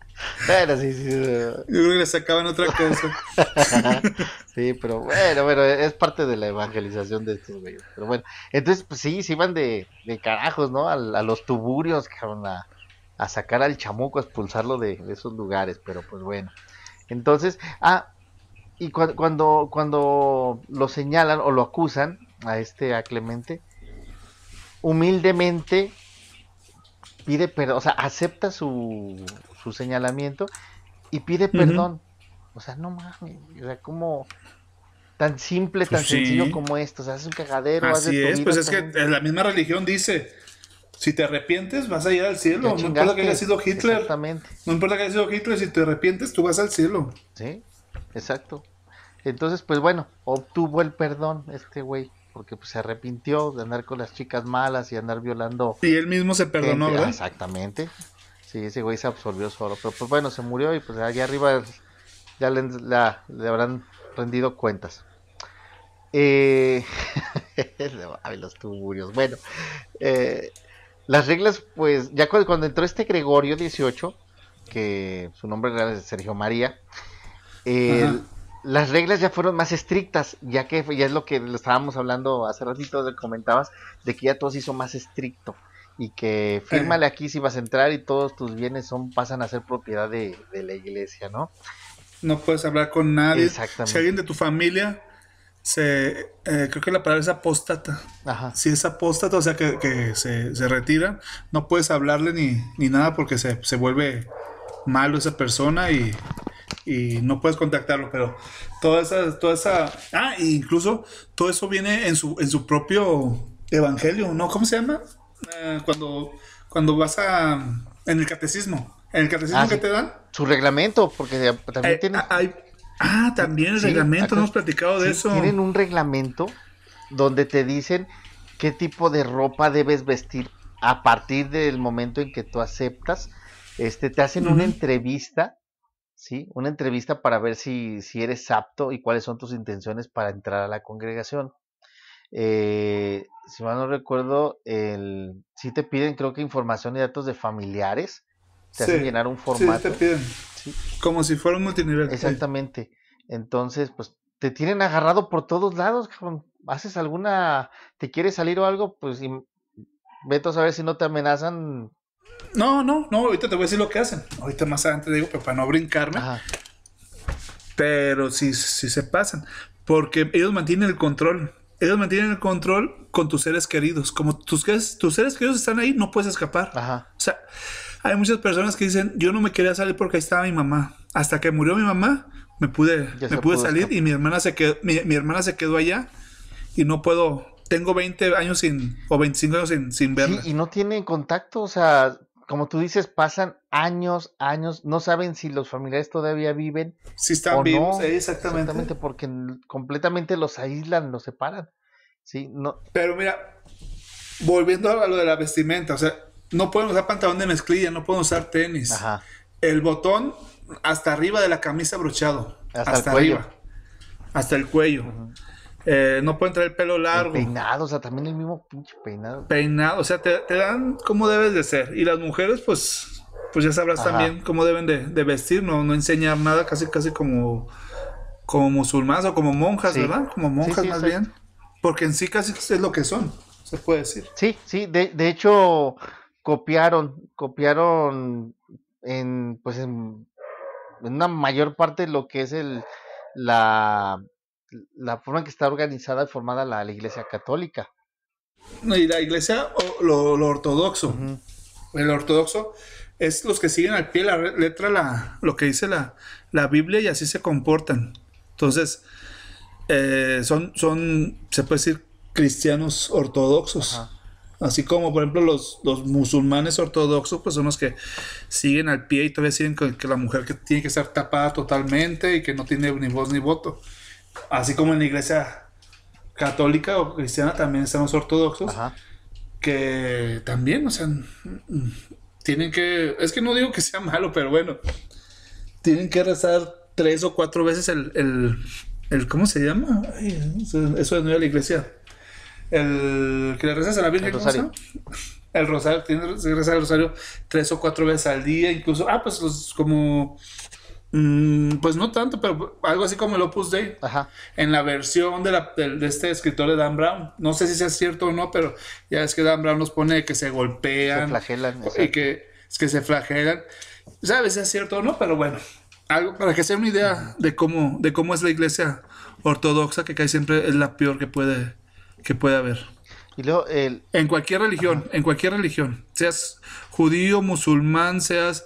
[SPEAKER 1] Pero sí, sí. Yo creo
[SPEAKER 2] que le sacaban otra cosa.
[SPEAKER 1] sí, pero bueno, bueno, es parte de la evangelización de estos Pero bueno, entonces, pues sí, se iban de, de carajos, ¿no? A, los tuburios, que a, a, sacar al chamuco, a expulsarlo de, esos lugares, pero pues bueno. Entonces, ah, y cuando, cuando lo señalan o lo acusan a este, a Clemente, humildemente pide perdón, o sea, acepta su su señalamiento y pide perdón. O sea, no mames, o sea, como tan simple, tan pues sencillo como esto, o es un cagadero. Así es, pues es que
[SPEAKER 2] la misma religión dice, si te arrepientes vas a ir al cielo, no importa que haya sido Hitler.
[SPEAKER 1] Exactamente. No importa que haya sido Hitler, si te arrepientes tú vas al cielo. Sí, exacto. Entonces, pues bueno, obtuvo el perdón este güey, porque pues se arrepintió de andar con las chicas malas y andar violando. Y él mismo se perdonó, ¿verdad? exactamente. Sí, ese güey se absorbió solo. Pero pues bueno, se murió y pues allá arriba ya le, habrán rendido cuentas. Eh, Ay, los tuburios. Bueno, eh, las reglas, pues, ya cuando, entró este Gregorio XVIII, que su nombre real es Sergio María, las reglas ya fueron más estrictas, ya que ya es lo que estábamos hablando hace ratito, comentabas, de que ya todo se hizo más estricto y que eh. fírmale aquí si vas a entrar y todos tus bienes son pasan a ser propiedad de, la iglesia, ¿no? No puedes hablar con nadie. Exactamente. Si alguien
[SPEAKER 2] de tu familia se, eh, creo que la palabra es apóstata. Ajá. Si es apóstata, o sea que, se, retira, no puedes hablarle ni, ni nada porque se, vuelve malo esa persona y, no puedes contactarlo, pero toda esa, toda esa, ah, e incluso todo eso viene en su, en su propio evangelio, ¿no? ¿Cómo se llama? Ah, cuando, cuando vas a. en el catecismo.
[SPEAKER 1] En el catecismo ah, que te dan. Su reglamento, porque también eh, ah, ah, también el reglamento, hemos platicado de eso. Tienen un reglamento donde te dicen qué tipo de ropa debes vestir a partir del momento en que tú aceptas. Este, te hacen una entrevista, ¿sí? Una entrevista para ver si, si eres apto y cuáles son tus intenciones para entrar a la congregación eh, si mal no recuerdo, el, si te piden creo que información y datos de familiares, te hacen llenar un formato. Como si fuera un multinivel. Exactamente. Entonces, pues te tienen agarrado por todos lados, cabrón. Haces alguna, te quieres salir o algo, pues y, vete a ver si no te amenazan.
[SPEAKER 2] No, no, no, ahorita te voy a decir lo que hacen. Ahorita más adelante digo, para no brincarme. Pero si se pasan. Porque ellos mantienen el control ellos mantienen el control con tus seres queridos. Como tus, tus seres queridos están ahí, no puedes escapar. Ajá. O sea, hay muchas personas que dicen, yo no me quería salir porque ahí estaba mi mamá. Hasta que murió mi mamá, me pude, me pude salir y mi hermana se quedó, mi, hermana se quedó allá y no puedo. Tengo 20 años sin, o 25 años sin, sin verla.
[SPEAKER 1] y no tiene contacto, o sea, como tú dices, pasan años, años, no saben si los familiares todavía viven. Si están vivos, eh, exactamente. Exactamente, porque completamente los aíslan, los separan. Sí, no. Pero mira,
[SPEAKER 2] volviendo a lo de la vestimenta, o sea, no pueden usar pantalón de mezclilla, no pueden usar tenis. El botón hasta arriba de la camisa brochado. Hasta, arriba. Hasta el cuello. Eh, no pueden traer el pelo largo. peinado, o sea, también el mismo pinche peinado. Peinado, o sea, te, dan como debes de ser. Y las mujeres, pues, pues ya sabrás también cómo deben de, vestir, no, no enseñar nada, casi, casi como, como musulmanes o como monjas, ¿verdad? Como monjas más bien.
[SPEAKER 1] Porque en sí casi es lo que son, se puede decir. Sí, sí, de, hecho, copiaron, copiaron en, pues, en, una mayor parte lo que es el, la la forma en que está organizada y formada la, iglesia católica. y
[SPEAKER 2] la iglesia, o, lo, ortodoxo, el ortodoxo es los que siguen al pie la letra, la, lo que dice la, la Biblia y así se comportan. Entonces, eh, son, son, se puede decir, cristianos ortodoxos. Así como, por ejemplo, los, musulmanes ortodoxos, pues son los que siguen al pie y todavía siguen con que la mujer que tiene que estar tapada totalmente y que no tiene ni voz ni voto así como en la iglesia católica o cristiana también están los ortodoxos, que también, o sea, tienen que, es que no digo que sea malo, pero bueno, tienen que rezar tres o cuatro veces el, el, ¿cómo se llama? eso es nuevo de la iglesia. El que le rezas a la Virgen. El rosario. El rosario, que rezar el rosario tres o cuatro veces al día, incluso, ah, pues los pues, como Mm, pues no tanto, pero algo así como el Opus Dei. Ajá. En la versión de, este escritor de Dan Brown. No sé si sea cierto o no, pero ya es que Dan Brown nos pone que se golpean. Se flagelan. Y que, se flagelan. Sabes si es cierto o no, pero bueno. Algo para que sea una idea de cómo, de cómo es la iglesia ortodoxa, que casi siempre es la peor que puede, que puede haber. Y luego En cualquier religión, en cualquier religión, seas judío, musulmán, seas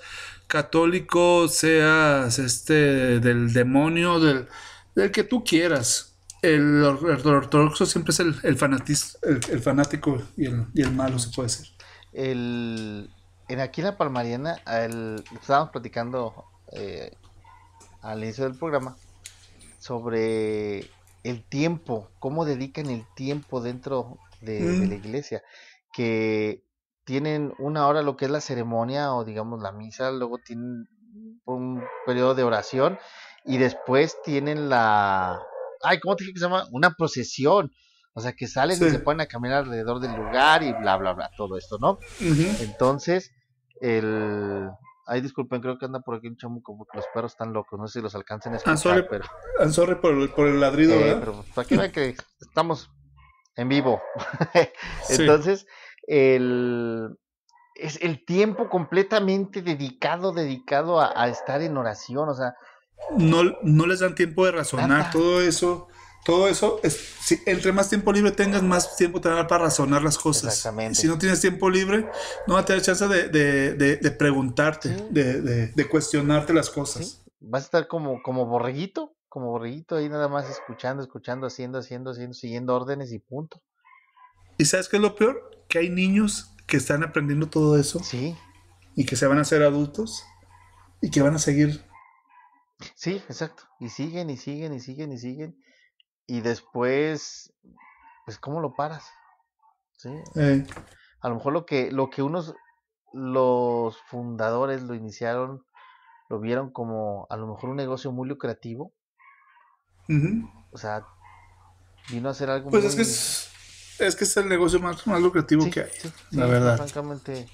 [SPEAKER 2] católico, seas este del demonio, del, del que tú quieras. El, ortodoxo siempre es el, el, el, fanático y
[SPEAKER 1] el, malo, se puede ser El, en aquí en la Palmariana, el, estábamos platicando eh, al inicio del programa sobre el tiempo, cómo dedican el tiempo dentro de, de la mm. iglesia. Que tienen una hora lo que es la ceremonia o digamos la misa, luego tienen un periodo de oración y después tienen la... Ay, ¿cómo te dije que se llama? Una procesión. O sea, que salen y se ponen a caminar alrededor del lugar y bla, bla, bla, todo esto, ¿no? Entonces, el... Ay, disculpen, creo que anda por aquí un chamuco que los perros están locos. No sé si los alcancen a ah, escuchar, pero...
[SPEAKER 2] I'm ah, por, el ladrido, eh, ¿verdad? Pues, para Pero
[SPEAKER 1] vean que estamos en vivo. Entonces, el, es el tiempo completamente dedicado, dedicado a, estar en oración, o sea...
[SPEAKER 2] No, no les dan tiempo de razonar, todo eso, todo eso, es, entre más tiempo libre tengas, más tiempo te para razonar las cosas. Si no tienes tiempo libre, no vas a tener chance de, de, de, preguntarte, de,
[SPEAKER 1] cuestionarte las cosas. Vas a estar como, como borreguito, como borreguito ahí nada más escuchando, escuchando, haciendo, haciendo, haciendo, siguiendo órdenes y punto. ¿Y sabes qué es lo peor? Que hay niños que están aprendiendo todo eso. Sí. Y que se van
[SPEAKER 2] a hacer adultos
[SPEAKER 1] y que van a seguir. Sí, exacto. Y siguen y siguen y siguen y siguen. Y después, pues, ¿cómo lo paras? ¿Sí? Eh. A lo mejor lo que, lo que unos, los fundadores lo iniciaron, lo vieron como a lo mejor un negocio muy lucrativo. O sea, vino a ser algo pues es que es es que es el negocio más, más lucrativo que hay, la verdad. Francamente,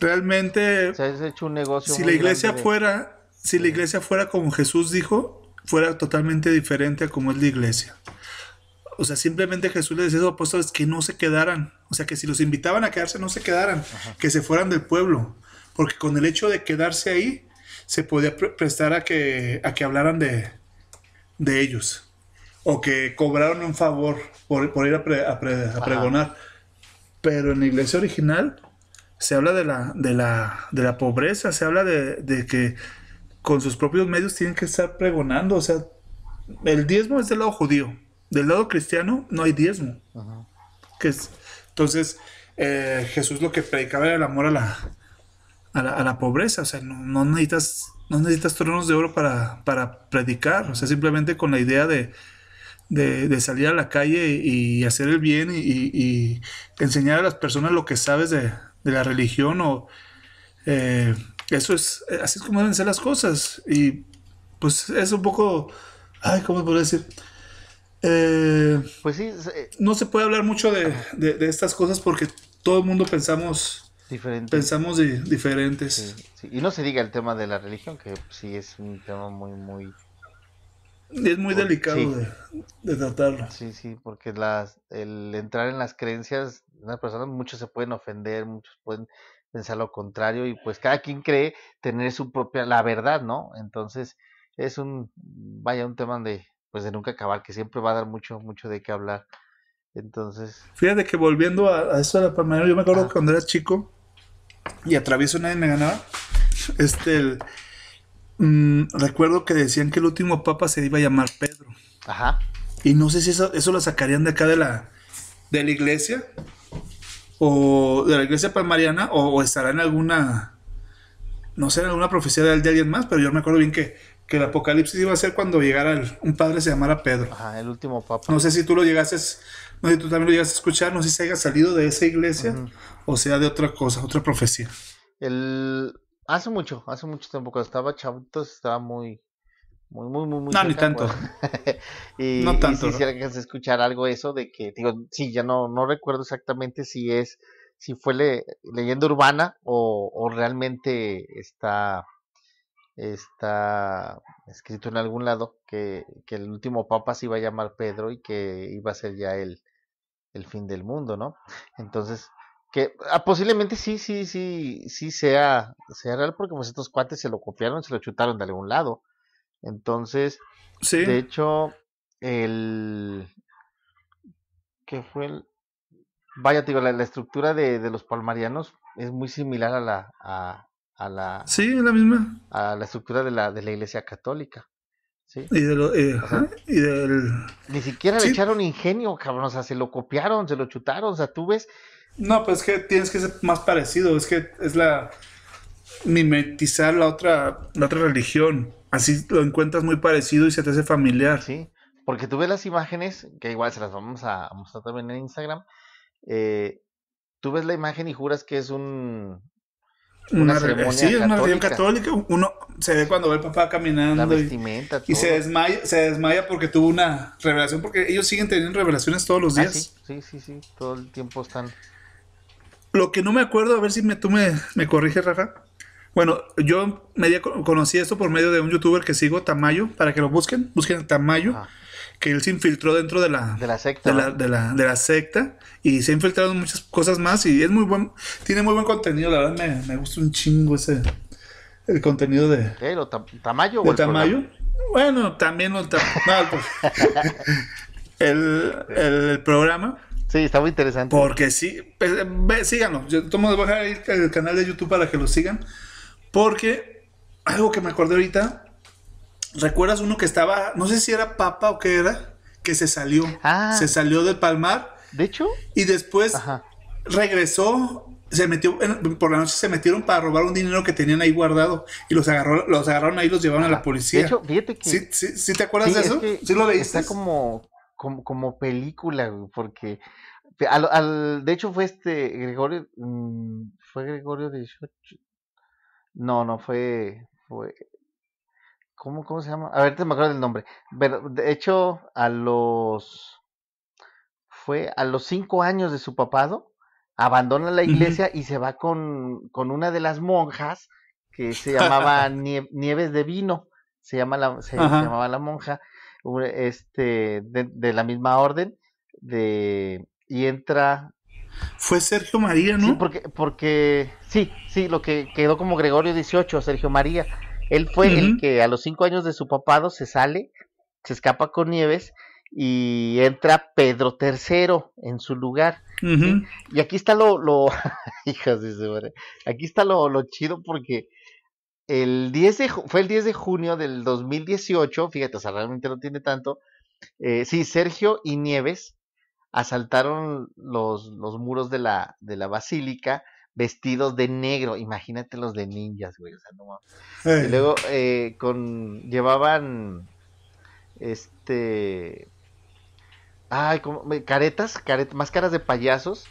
[SPEAKER 2] realmente, hecho un negocio si la iglesia fuera, si la iglesia fuera como Jesús dijo, fuera totalmente diferente a como es la iglesia. O sea, simplemente Jesús les decía a los apóstoles que no se quedaran. O sea, que si los invitaban a quedarse, no se quedaran, que se fueran del pueblo. Porque con el hecho de quedarse ahí, se podía prestar a que, a que hablaran de, de ellos o que cobraron un favor por, ir a, pregonar. Pero en la iglesia original se habla de la, de la, pobreza, se habla de, que con sus propios medios tienen que estar pregonando. O sea, el diezmo es del lado judío, del lado cristiano no hay diezmo. Que entonces, eh, Jesús lo que predicaba era el amor a la, a la, pobreza. O sea, no, necesitas, no necesitas tronos de oro para, para predicar. O sea, simplemente con la idea de, de, salir a la calle y, hacer el bien y, enseñar a las personas lo que sabes de, la religión o eh, eso es, así es como deben ser las cosas y pues es un poco, ay, ¿cómo puedo decir? Eh, pues sí, eh, no se puede hablar mucho de, estas cosas porque todo el mundo pensamos pensamos diferentes.
[SPEAKER 1] Y no se diga el tema de la religión, que sí es un tema muy, muy es muy delicado de, tratarlo. Sí, sí, porque las, el entrar en las creencias de una persona, muchos se pueden ofender, muchos pueden pensar lo contrario y pues cada quien cree tener su propia, la verdad, ¿no? Entonces es un, vaya, un tema de, pues de nunca acabar, que siempre va a dar mucho, mucho de qué hablar. Entonces...
[SPEAKER 2] Fíjate que volviendo a, eso de la palmera, yo me acuerdo que ah. cuando era chico y atravieso nadie me ganaba, este, el Mm, recuerdo que decían que el último papa se iba a llamar Pedro. Ajá. Y no sé si eso, lo sacarían de acá de la, de la iglesia. O de la iglesia palmariana. O, o estará en alguna. No sé, en alguna profecía de alguien más. Pero yo me acuerdo bien que, que el apocalipsis iba a ser cuando llegara un padre se llamara Pedro. Ajá, el último papa. No sé si tú lo llegases, No sé si tú también lo llegas a escuchar. No sé si se haya salido de esa iglesia. O sea, de otra cosa, otra profecía.
[SPEAKER 1] El Hace mucho, hace mucho tiempo, cuando estaba chavitos, estaba muy, muy, muy, muy, No, ni tanto. Pues. y, no tanto. Y si escuchar algo eso de que, digo, sí, ya no, no recuerdo exactamente si es, si fue leyenda urbana o, realmente está, está escrito en algún lado que, que el último papa se iba a llamar Pedro y que iba a ser ya el fin del mundo, ¿no? Entonces, que ah, posiblemente sí, sí, sí, sí sea, sea real porque pues, estos cuates se lo copiaron, se lo chutaron de algún lado. Entonces, ¿Sí? de hecho, el... ¿Qué fue el...? Vaya, te digo, la, estructura de, los palmarianos es muy similar a la... A, a la sí,
[SPEAKER 2] la misma.
[SPEAKER 1] A la estructura de la, Iglesia Católica. ¿sí? Y, de lo, eh, Ni siquiera le echaron ingenio, cabrón. O sea, se lo copiaron, se lo chutaron. O sea, tú ves no, pues es que tienes que ser más parecido, es que es la mimetizar
[SPEAKER 2] la otra, otra religión. Así lo encuentras muy parecido y se te hace familiar. Sí,
[SPEAKER 1] porque tú ves las imágenes, que igual se las vamos a mostrar también en Instagram. Eh, tú ves la imagen y juras que es un,
[SPEAKER 3] una, sí, es una religión
[SPEAKER 1] católica. Uno se ve cuando ve al papá caminando y, se desmaya, se desmaya porque
[SPEAKER 2] tuvo una revelación, porque ellos siguen teniendo revelaciones todos los ah, días. sí, sí, sí, sí, todo el tiempo están lo que no me acuerdo, a ver si me, tú me, corriges, Rafa. Bueno, yo conocí esto por medio de un youtuber que sigo, Tamayo, para que lo busquen. Busquen Tamayo, que él se infiltró dentro de la, de la secta. De la, secta y se ha infiltrado muchas cosas más y es muy buen, tiene muy buen contenido, la verdad me, gusta un chingo ese, el contenido de...
[SPEAKER 1] Tamayo? o Tamayo? Bueno, también el programa. Sí, está muy interesante. Porque sí,
[SPEAKER 2] pues, Síganlo. Yo tomo de bajar el canal de YouTube para que lo sigan. Porque algo que me acordé ahorita, ¿recuerdas uno que estaba, no sé si era papa o qué era, que se salió? Ah. se salió del palmar. De hecho. Y después regresó se metió por la noche se metieron para robar un dinero que tenían ahí guardado y los agarró los agarraron ahí los llevaron a la policía. De hecho, fíjate que ¿Sí, sí, sí te acuerdas de eso? sí lo leíste. Está
[SPEAKER 1] como, como, como película, porque al, de hecho fue este Gregorio, mm, fue Gregorio de No, no fue, fue ¿cómo, se llama? A ver, te me acuerdo del nombre. de hecho a los fue a los cinco años de su papado abandona la iglesia y se va con, una de las monjas que se llamaba Nieves de Vino, se, llama la, llamaba la monja, este, de, de la misma orden de, y entra. Fue Sergio María, ¿no? Sí, porque, porque sí, sí, lo que quedó como Gregorio 18, Sergio María. Él fue el que a los cinco años de su papado se sale, se escapa con Nieves y entra Pedro III en su lugar.
[SPEAKER 3] Y
[SPEAKER 1] aquí está lo, lo... hijas de aquí está lo, chido porque el 10 fue el 10 de junio del 2018, fíjate, o sea, realmente no tiene tanto. Eh, sí, Sergio y Nieves asaltaron los, muros de la, basílica vestidos de negro, imagínate los de ninjas, güey, Y luego eh, con llevaban este ay, como, caretas, máscaras de payasos,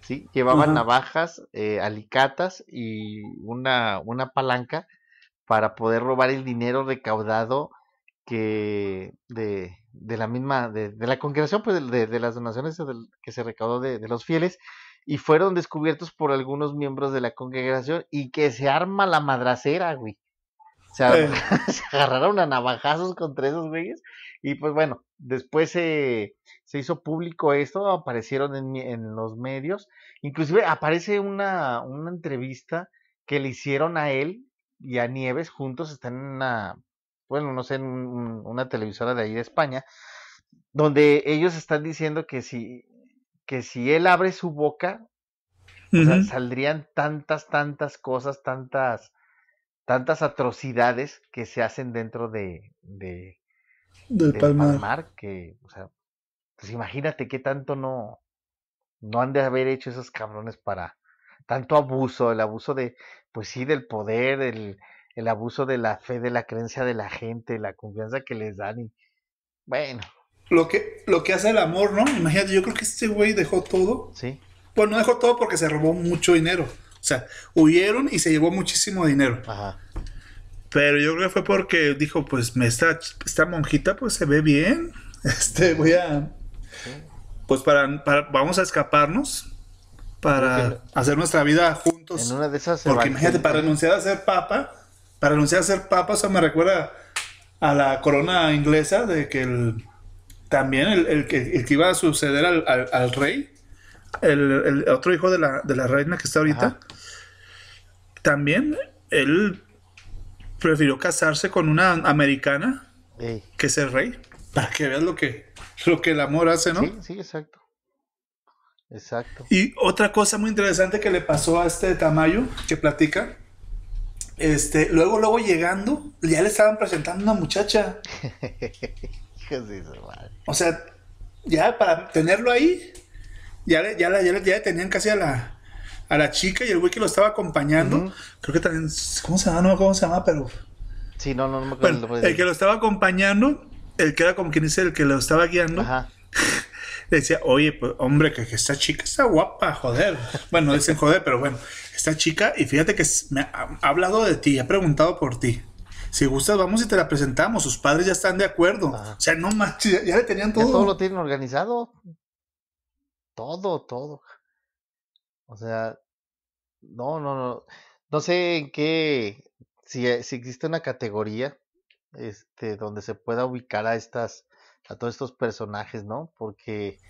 [SPEAKER 1] ¿sí? Llevaban navajas, eh, alicatas y una, una palanca para poder robar el dinero recaudado que de de la misma, de, la congregación, pues de, las donaciones que se recaudó de, los fieles, y fueron descubiertos por algunos miembros de la congregación, y que se arma la madracera, güey. Se, agarraron a navajazos contra esos güeyes, y pues bueno, después se, se hizo público esto, aparecieron en, en los medios, inclusive aparece una, una entrevista que le hicieron a él y a Nieves juntos están en una bueno, no sé, en una televisora de ahí de España, donde ellos están diciendo que si, que si él abre su boca, saldrían tantas, tantas cosas, tantas, tantas atrocidades que se hacen dentro de, de
[SPEAKER 3] del, palmar.
[SPEAKER 1] que, o sea, pues imagínate qué tanto no, no han de haber hecho esos cabrones para tanto abuso, el abuso de, pues sí, del poder, del el abuso de la fe, de la creencia de la gente, la confianza que les dan y bueno.
[SPEAKER 2] Lo que, lo que hace el amor, ¿no? Imagínate, yo creo que este güey dejó todo. Sí. Bueno, no dejó todo porque se robó mucho dinero. O sea, huyeron y se llevó muchísimo dinero. Ajá. Pero yo creo que fue porque dijo, pues me está monjita pues se ve bien. Este, voy a... Pues vamos a escaparnos para hacer nuestra vida juntos. En una de esas porque imagínate, para renunciar a ser papa, para anunciar a ser papa, o me recuerda a la corona inglesa de que el, también el, que iba a suceder al, rey, el, otro hijo de la, de la, reina que está ahorita, también él prefirió casarse con una americana que ser rey, para que veas lo que, lo que el amor hace, ¿no? Sí, sí, exacto. Exacto. Y otra cosa muy interesante que le pasó a este Tamayo, que platica, este, luego, luego llegando, ya le estaban presentando una muchacha. o sea, ya para tenerlo ahí, ya, le, ya, ya, tenían casi a la, a la chica y el güey que lo estaba acompañando. Creo que también, ¿cómo se llama? No, ¿cómo se llama? Pero. Sí, no, no, me acuerdo. el que lo estaba acompañando, el que era como quien dice, el que lo estaba guiando. Le decía, oye, pues, hombre, que, que, esta chica está guapa, joder. Bueno, dicen joder, pero bueno esta chica, y fíjate que me ha hablado de ti, ha preguntado por ti. Si gustas, vamos y te la presentamos. Sus padres ya están de acuerdo. Ah. O sea, no más ya, le tenían todo. todo lo
[SPEAKER 1] tienen organizado. Todo, todo. O sea, no, no, no. No sé en qué, si, existe una categoría este, donde se pueda ubicar a estas, a todos estos personajes, ¿no? Porque,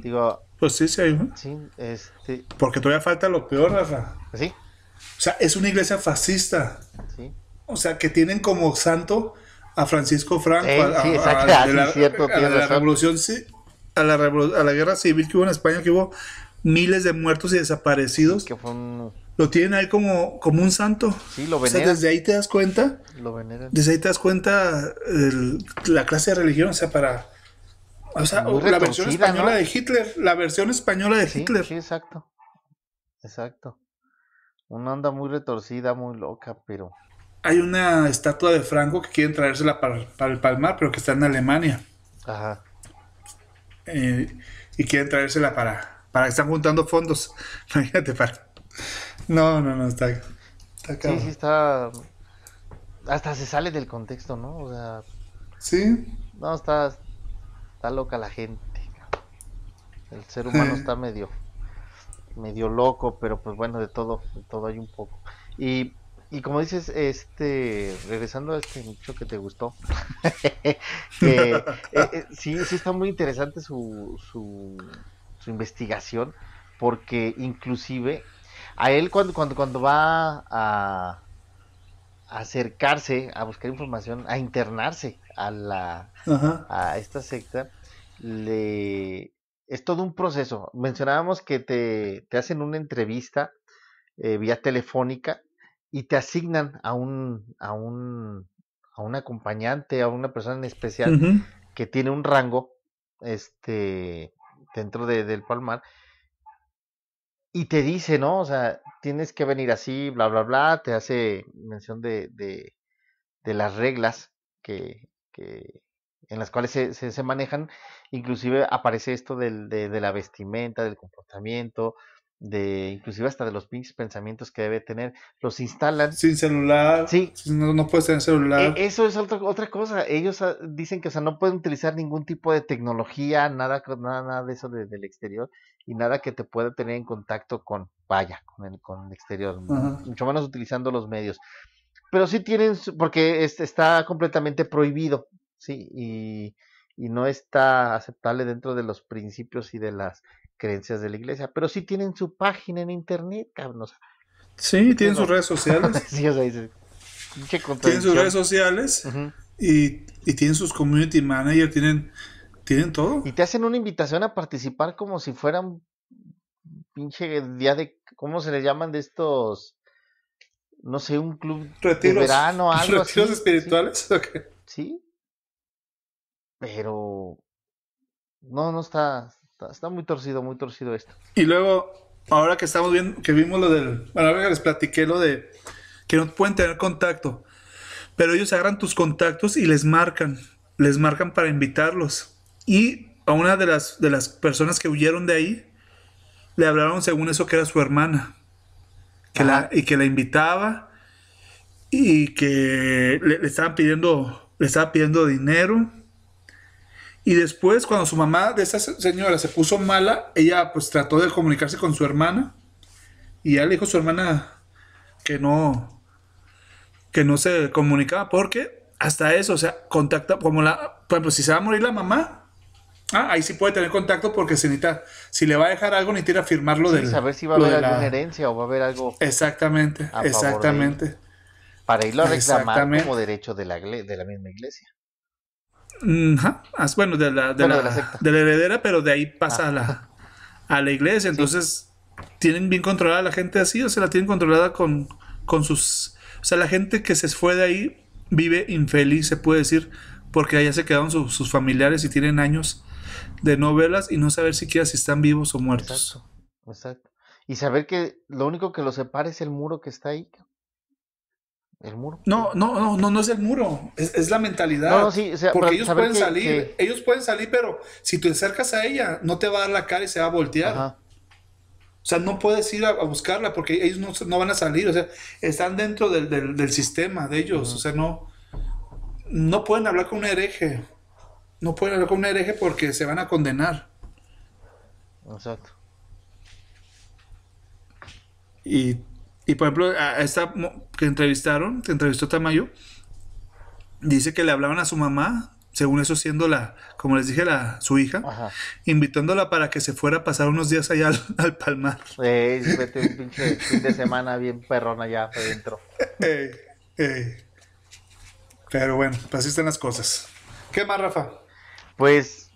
[SPEAKER 1] digo, pues sí, sí hay uno. Sí,
[SPEAKER 2] este... Porque todavía falta lo peor, Rafa. Sí. O sea, es una iglesia fascista. Sí. O sea, que tienen como santo a Francisco Franco, sí, a, la, la revolución, sí, a la, guerra civil que hubo en España, que hubo miles de muertos y desaparecidos. que fue Lo tienen ahí como, como un santo.
[SPEAKER 1] Sí, lo veneran. O sea, desde
[SPEAKER 2] ahí te das cuenta. Lo veneran. Desde ahí te das cuenta la clase de religión, o sea, para o sea, la versión española de Hitler, la versión española de Hitler. Sí, exacto.
[SPEAKER 1] Exacto. Una onda muy retorcida, muy loca, pero. Hay una estatua
[SPEAKER 2] de Franco que quieren traérsela
[SPEAKER 1] para, el Palmar, pero que está en Alemania.
[SPEAKER 2] Ajá. Eh, y quieren traérsela para. para están juntando fondos. Imagínate, para. No, no, no, está. está sí, sí,
[SPEAKER 1] está. Hasta se sale del contexto, ¿no? O sea. Sí. No, está, Está loca la gente. El ser humano está medio medio loco, pero pues bueno, de todo, de todo hay un poco. Y, como dices, este, regresando a este nicho que te gustó, eh, eh, sí, sí está muy interesante su, su, investigación, porque inclusive a él cuando, cuando, va a acercarse, a buscar información, a internarse a la a esta secta le es todo un proceso. Mencionábamos que te, hacen una entrevista eh, vía telefónica y te asignan a un, a un, a un acompañante, a una persona en especial que tiene un rango este, dentro de, del palmar y te dice, ¿no? O sea, tienes que venir así, bla, bla, bla, te hace mención de, de, de las reglas que, en las cuales se, se, manejan, inclusive aparece esto del, de, la vestimenta, del comportamiento, de inclusive hasta de los pensamientos que debe tener, los instalan. Sin celular, sí. no, no puedes tener celular. E, eso es otra otra cosa, ellos ah, dicen que sea, no pueden utilizar ningún tipo de tecnología, nada, nada, nada de eso del exterior y nada que te pueda tener en contacto con, vaya, con el, con exterior, mucho menos utilizando los medios pero sí tienen, porque está completamente prohibido, sí, y, no está aceptable dentro de los principios y de las creencias de la iglesia, pero sí tienen su página en internet, cabrón. sí, tienen sus redes sociales. sí, o sea, dice, tienen sus redes
[SPEAKER 2] sociales y, tienen sus community manager, tienen,
[SPEAKER 1] tienen todo. Y te hacen una invitación a participar como si fueran pinche día de, ¿cómo se le llaman de estos? no sé, un club de verano, algo ¿Retiros espirituales? Sí. sí. Pero. No, no está, está, muy torcido, muy torcido esto.
[SPEAKER 2] Y luego, ahora que estamos viendo, que vimos lo del. Bueno, les platiqué lo de que no pueden tener contacto. Pero ellos agarran tus contactos y les marcan. Les marcan para invitarlos. Y a una de las, de las personas que huyeron de ahí, le hablaron según eso que era su hermana que la, y que la invitaba y que le, estaban pidiendo, le estaba pidiendo dinero. Y después, cuando su mamá de esa señora se puso mala, ella pues trató de comunicarse con su hermana. Y ya le dijo a su hermana que no, que no se comunicaba porque hasta eso, o sea, contacta, como la, pues si se va a morir la mamá, Ah, ahí sí puede tener contacto porque se si le va a dejar algo, ni necesita firmarlo de Saber si va a haber alguna
[SPEAKER 1] herencia o va a haber algo. Exactamente, exactamente. Para irlo a reclamar como derecho de la, de la misma iglesia.
[SPEAKER 2] Ajá. Bueno, de la, heredera, pero de ahí pasa a, la, iglesia. Entonces, tienen bien controlada a la gente así, o se la tienen controlada con, con sus. O sea, la gente que se fue de ahí vive infeliz, se puede decir, porque allá se quedaron sus familiares y tienen años de no verlas y no saber siquiera si están vivos o muertos.
[SPEAKER 1] Exacto, Y saber que lo único que los separa es el muro que está ahí. El muro.
[SPEAKER 2] No, no, no, no, no es el muro, es, la mentalidad. porque ellos pueden salir, ellos pueden salir, pero si te acercas a ella, no te va a dar la cara y se va a voltear. O sea, no puedes ir a, buscarla porque ellos no, van a salir, o sea, están dentro del, del, sistema de ellos, o sea, no, no pueden hablar con un hereje, no pueden hablar con un hereje porque se van a condenar.
[SPEAKER 3] Exacto.
[SPEAKER 1] Y, por
[SPEAKER 2] ejemplo, a esta que entrevistaron, que entrevistó Tamayo, dice que le hablaban a su mamá, según eso siendo la, como les dije, la, su hija, invitándola para que se fuera a pasar unos días allá al, Palmar.
[SPEAKER 1] Sí, vete un pinche fin de semana bien perrón allá adentro. Pero bueno, pues así están las cosas. ¿Qué más, Rafa? Pues,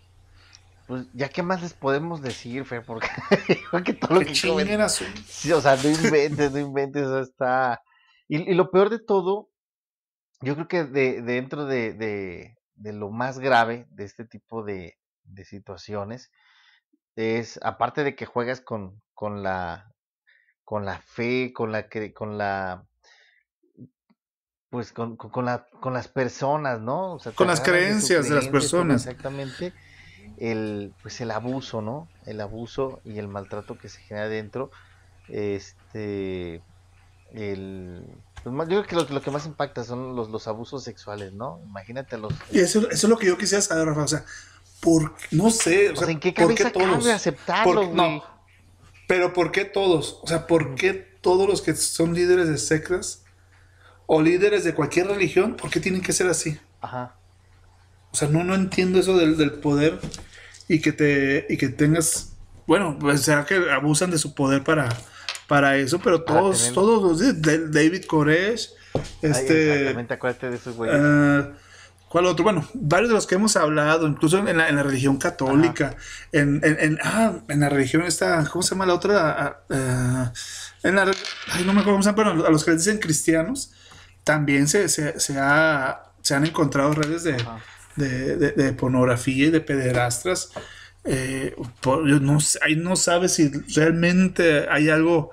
[SPEAKER 1] pues, ya qué más les podemos decir, fe? porque que todo lo que o
[SPEAKER 3] sea,
[SPEAKER 1] no inventes, no inventes, está... Y, lo peor de todo, yo creo que de, dentro de, de, lo más grave de este tipo de, de situaciones, es, aparte de que juegas con, con la con la fe, con la, con la pues con, con, con las personas, ¿no? con las creencias de, las personas. Exactamente. El, pues el abuso, ¿no? El abuso y el maltrato que se genera dentro. Este. El, pues, yo creo que lo, que más impacta son los, los abusos sexuales, ¿no? Imagínate los.
[SPEAKER 2] Y eso, es lo que yo quisiera saber, Rafa. O sea, no sé. O, ¿en qué cabeza qué aceptarlo, Pero ¿por qué todos? O sea, ¿por qué todos los que son líderes de sectas o líderes de cualquier religión, ¿por qué tienen que ser así? Ajá. O sea, no, no entiendo eso del, poder y que te y que tengas, bueno, pues será que abusan de su poder para, para eso, pero todos, todos los David Koresh, este,
[SPEAKER 1] acuérdate de esos güeyes.
[SPEAKER 2] Ah, ¿Cuál otro? Bueno, varios de los que hemos hablado, incluso en la, religión católica, en, la religión ah, esta, ¿cómo se llama la otra? Ah, en la, ay, no me acuerdo cómo se llama, pero a los que les dicen cristianos, también se, se, se, se han encontrado redes de, de, de, pornografía y de pederastras. Eh, no, ahí no sabe si realmente hay algo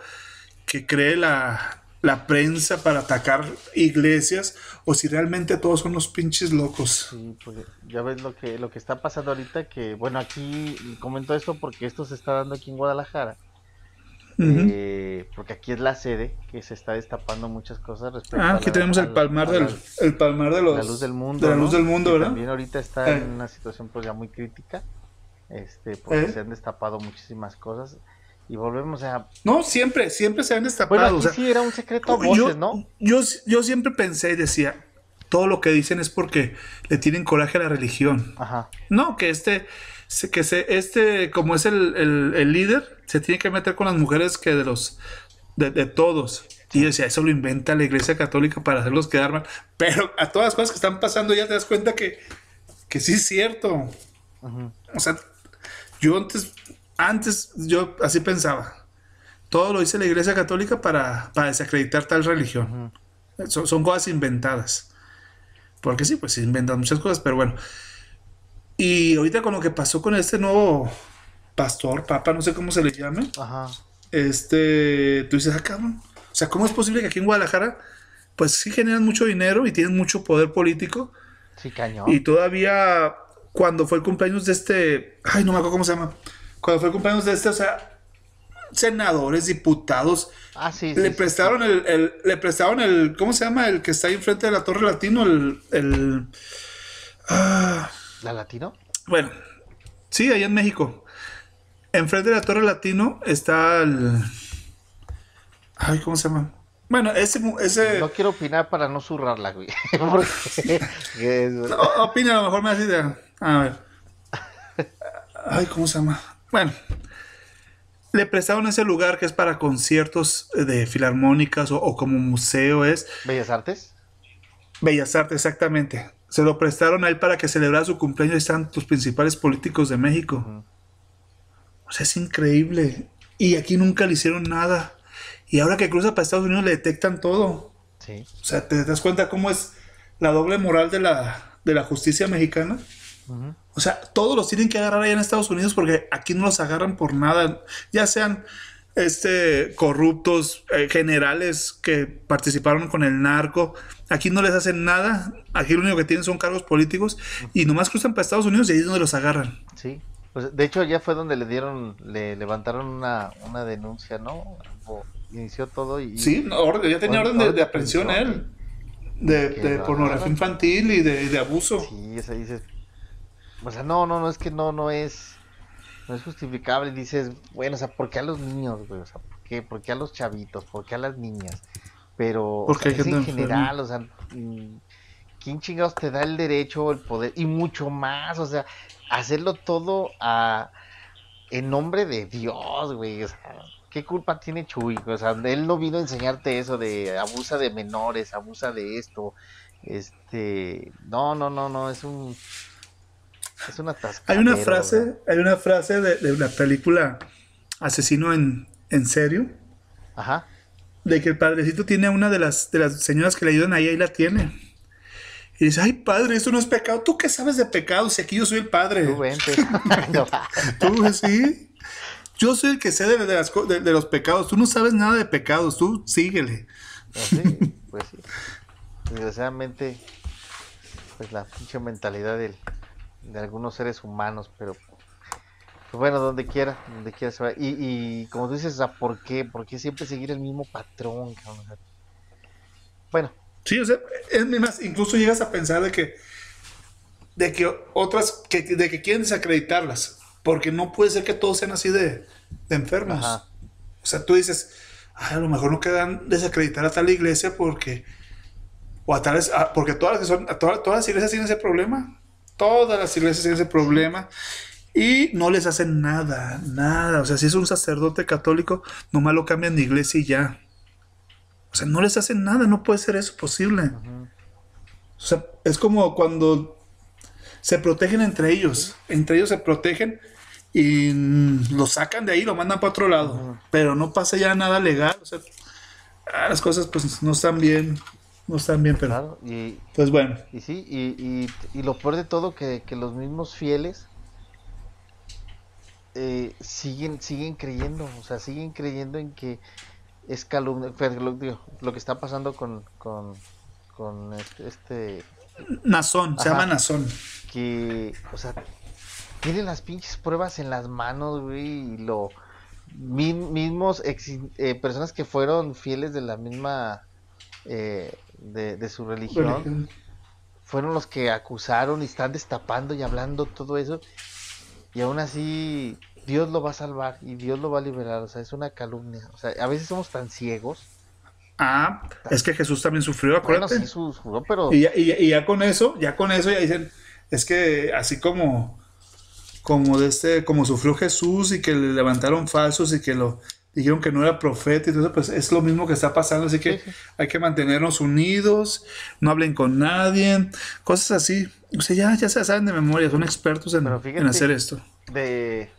[SPEAKER 2] que cree la, la, prensa para atacar iglesias o si realmente todos son los pinches locos. Pues,
[SPEAKER 1] ya ves lo que, lo que está pasando ahorita, que bueno, aquí comento esto porque esto se está dando aquí en Guadalajara eh, porque aquí es la sede que se está destapando muchas cosas respecto ah, a aquí la, tenemos el palmar del el palmar de los luz del mundo de del mundo verdad también ahorita está eh. en una situación pues ya muy crítica este porque eh. se han destapado muchísimas cosas y volvemos a no siempre siempre se han destapado era un secreto a no yo yo siempre pensé
[SPEAKER 2] y decía todo lo que dicen es porque le tienen coraje a la religión Ajá. no que este que se, este, como es el, líder, se tiene que meter con las mujeres que de los, de, todos. Y decía, eso lo inventa la iglesia católica para hacerlos quedar mal. Pero a todas las cosas que están pasando ya te das cuenta que, que sí es cierto. O sea, yo antes, antes yo así pensaba. Todo lo hice la iglesia católica para, para desacreditar tal religión. Son, cosas inventadas. Porque sí, pues se inventan muchas cosas, pero bueno. Y ahorita con lo que pasó con este nuevo pastor, papa, no sé cómo se le llame. Ajá. Este, tú dices, ah, cabrón. O sea, ¿cómo es posible que aquí en Guadalajara, pues sí generan mucho dinero y tienen mucho poder político? Sí, cañón. Y todavía, cuando fue el cumpleaños de este, ay, no me acuerdo cómo se llama. Cuando fue el cumpleaños de este, o sea, senadores, diputados. Ah, le prestaron el, le prestaron el, ¿cómo se llama? El que está ahí enfrente de la Torre Latino, el, el, ah, ¿La Latino? Bueno, sí, allá en México. Enfrente de la Torre Latino está el. Ay, ¿cómo se llama?
[SPEAKER 1] Bueno, ese, ese... No quiero opinar para no zurrarla, güey.
[SPEAKER 2] opina, a lo mejor me hace idea. A ver. Ay, ¿cómo se llama? Bueno, le prestaron ese lugar que es para conciertos de filarmónicas o, o como museo es.
[SPEAKER 1] Bellas Artes.
[SPEAKER 2] Bellas Artes, exactamente se lo prestaron a él para que celebrara su cumpleaños. y Están los principales políticos de México. O sea, es increíble. Y aquí nunca le hicieron nada. Y ahora que cruza para Estados Unidos le detectan todo. O sea, ¿te das cuenta cómo es la doble moral de la, de la justicia mexicana? O sea, todos los tienen que agarrar allá en Estados Unidos porque aquí no los agarran por nada. Ya sean este, corruptos, eh, generales que participaron con el narco. Aquí no les hacen nada. Aquí lo único que tienen son cargos políticos y nomás cruzan para Estados Unidos y ahí es donde los
[SPEAKER 1] agarran. Sí. Pues de hecho, ya fue donde le dieron, le levantaron una, denuncia, ¿no? inició todo y. Sí, ya tenía orden, de, de aprehensión él. De, pornografía infantil y de, abuso. Sí, o dices. O sea, no, no, no, es que no, no es no es justificable. Dices, bueno, o sea, ¿por qué a los niños, güey? O sea, ¿por qué, ¿por qué a los chavitos? ¿Por qué a las niñas? Pero en general, o sea, mm, ¿quién chingados te da el derecho, el poder y mucho más? O sea, hacerlo todo a, en nombre de Dios, güey. O sea, ¿qué culpa tiene Chuy? O sea, él no vino a enseñarte eso de abusa de menores, abusa de esto. Este, no, no, no, no, es un hay una frase,
[SPEAKER 2] hay una frase de, una película Asesino en, en serio. Ajá. De que el padrecito tiene a una de las, de las señoras que le ayudan ahí, ahí la tiene. Y dice, ay padre, eso no es pecado. ¿Tú qué sabes de pecado? Si aquí yo soy el padre. Tú vente. Tú sí. Yo soy el que sé de, de, los pecados. Tú no sabes nada de pecados. Tú síguele. Pues
[SPEAKER 1] sí, pues sí. Desgraciadamente, pues la pinche mentalidad del, de algunos seres humanos, pero pues, bueno, donde quiera, donde quiera se va. Y, como tú dices, ¿por qué? ¿Por qué siempre seguir el mismo patrón? Bueno. Sí, o sea,
[SPEAKER 2] es más, incluso llegas a pensar de que, de que otras, de que quieren desacreditarlas, porque no puede ser que todos sean así de, enfermos. O sea, tú dices, a lo mejor no quedan desacreditar a tal iglesia porque, o a tales, porque todas son, a todas las iglesias tienen ese problema. Todas las iglesias tienen ese problema y no les hacen nada, nada. O sea, si es un sacerdote católico, nomás lo cambian de iglesia y ya. O sea, no les hacen nada, no puede ser eso posible. O sea, es como cuando se protegen entre ellos, entre ellos se protegen y lo sacan de ahí, lo mandan para otro lado, pero no pasa ya nada legal, o sea, ah, las cosas pues no están bien no están bien, pero.
[SPEAKER 1] y, pues bueno. Y sí, y, lo peor de todo, que, los mismos fieles eh, siguen, siguen creyendo, o sea, siguen creyendo en que es calumnia, lo, lo que está pasando con, con, con este, este Nazón, se llama Nazón. Que, o sea, tienen las pinches pruebas en las manos, güey, y lo mismos eh, personas que fueron fieles de la misma eh, de, su religión, fueron los que acusaron y están destapando y hablando todo eso. Y aún así, Dios lo va a salvar y Dios lo va a liberar. O sea, es una calumnia. O sea, a veces somos tan ciegos. Ah, es que
[SPEAKER 2] Jesús también sufrió, acuérdate. Y ya, con eso, ya con eso ya dicen, es que así como como de este, como sufrió Jesús y que le levantaron falsos y que lo dijeron que no era profeta, y entonces pues es lo mismo que está pasando, así que hay que mantenernos unidos, no hablen con nadie, cosas así. O sea, ya, ya se saben de memoria, son expertos en, hacer esto.
[SPEAKER 1] De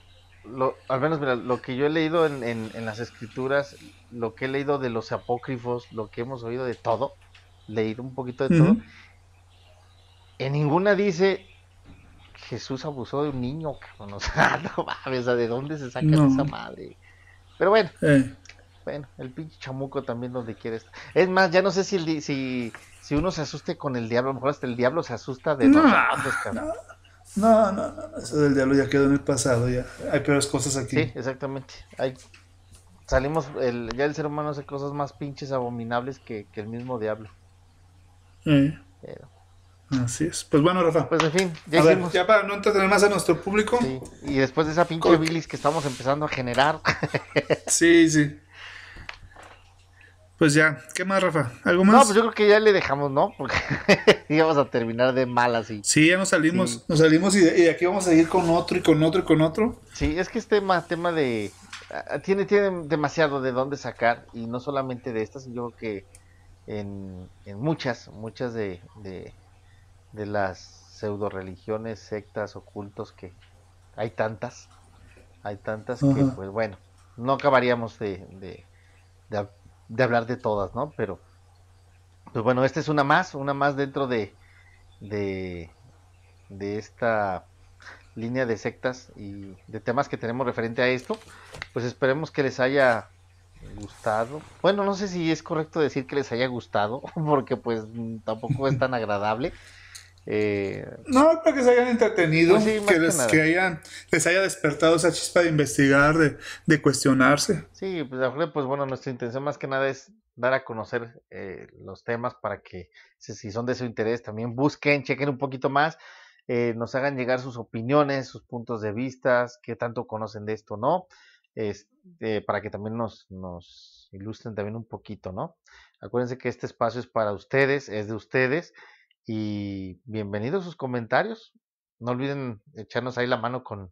[SPEAKER 1] al menos lo que yo he leído en, en, las escrituras, lo que he leído de los apócrifos, lo que hemos oído de todo, leído un poquito de todo, en ninguna dice Jesús abusó de un niño, cabrón. no mames, ¿de dónde se saca esa madre? Pero bueno. Eh. Bueno, el pinche chamuco también donde quieres. Es más, ya no sé si, si, si uno se asuste con el diablo, a lo mejor hasta el diablo se asusta de no, nosotros, no,
[SPEAKER 2] no, no, eso del diablo ya quedó en el pasado, ya. Hay peores cosas aquí. Sí,
[SPEAKER 1] exactamente. Hay, salimos, el, ya el ser humano hace cosas más pinches abominables que, el mismo diablo. Eh.
[SPEAKER 2] Así es. Pues bueno, Rafa. Pues
[SPEAKER 1] en fin, ya ya para no entretener más a nuestro público. Sí. Y después de esa pinche bilis que estamos empezando a generar. sí, sí. Pues ya, ¿qué más, Rafa? ¿Algo más? No, pues yo creo que ya le dejamos, ¿no? Porque íbamos a terminar de mal así. Sí, ya nos salimos, nos salimos y aquí vamos a ir con otro y con otro y con otro. Sí, es que este tema, tema de... Ah, tiene, tiene demasiado de dónde sacar y no solamente de estas, yo creo que en, muchas, muchas de de las pseudo religiones, sectas, ocultos que hay tantas, hay tantas que pues bueno, no acabaríamos de, de, de, hablar de todas, ¿no? Pero pues bueno, esta es una más, una más dentro de de, de esta línea de sectas y de temas que tenemos referente a esto, pues esperemos que les haya gustado. Bueno, no sé si es correcto decir que les haya gustado, porque pues tampoco es tan agradable. Eh,
[SPEAKER 2] no, para que se hayan entretenido, pues que, les, hayan, les haya despertado esa chispa de investigar, de, de cuestionarse.
[SPEAKER 1] Sí, pues, pues bueno, nuestra intención más que nada es dar a conocer eh, los temas para que, si, son de su interés, también busquen, chequen un poquito más, eh, nos hagan llegar sus opiniones, sus puntos de vista, qué tanto conocen de esto, ¿no? Este, para que también nos, nos ilustren también un poquito, ¿no? Acuérdense que este espacio es para ustedes, es de ustedes y bienvenidos sus comentarios. No olviden echarnos ahí la mano con,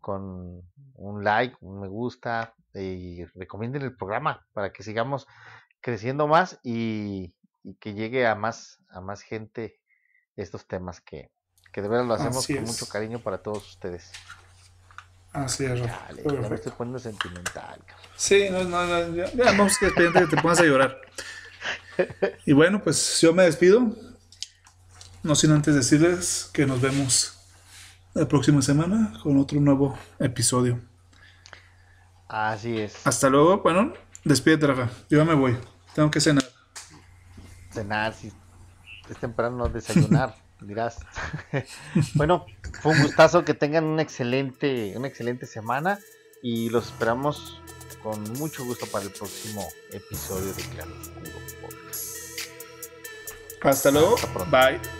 [SPEAKER 1] con un like, un me gusta y recomienden el programa para que sigamos creciendo más y, que llegue a más, a más gente estos temas que, que de verdad lo hacemos con mucho cariño para todos ustedes.
[SPEAKER 2] Así es, Dale, me estoy poniendo sentimental. Sí, no, no, no vamos, que te, te pongas a llorar. Y bueno, pues yo me despido. No sin antes decirles que nos vemos la próxima semana con otro nuevo episodio.
[SPEAKER 1] Así es. Hasta luego,
[SPEAKER 2] bueno, despídete, Rafa.
[SPEAKER 1] Yo me voy. Tengo que cenar. Cenar, si es temprano, desayunar, dirás. bueno, fue un gustazo que tengan una excelente, una excelente semana y los esperamos con mucho gusto para el próximo episodio de Claro
[SPEAKER 3] Oscuro
[SPEAKER 2] Hasta luego. Bye.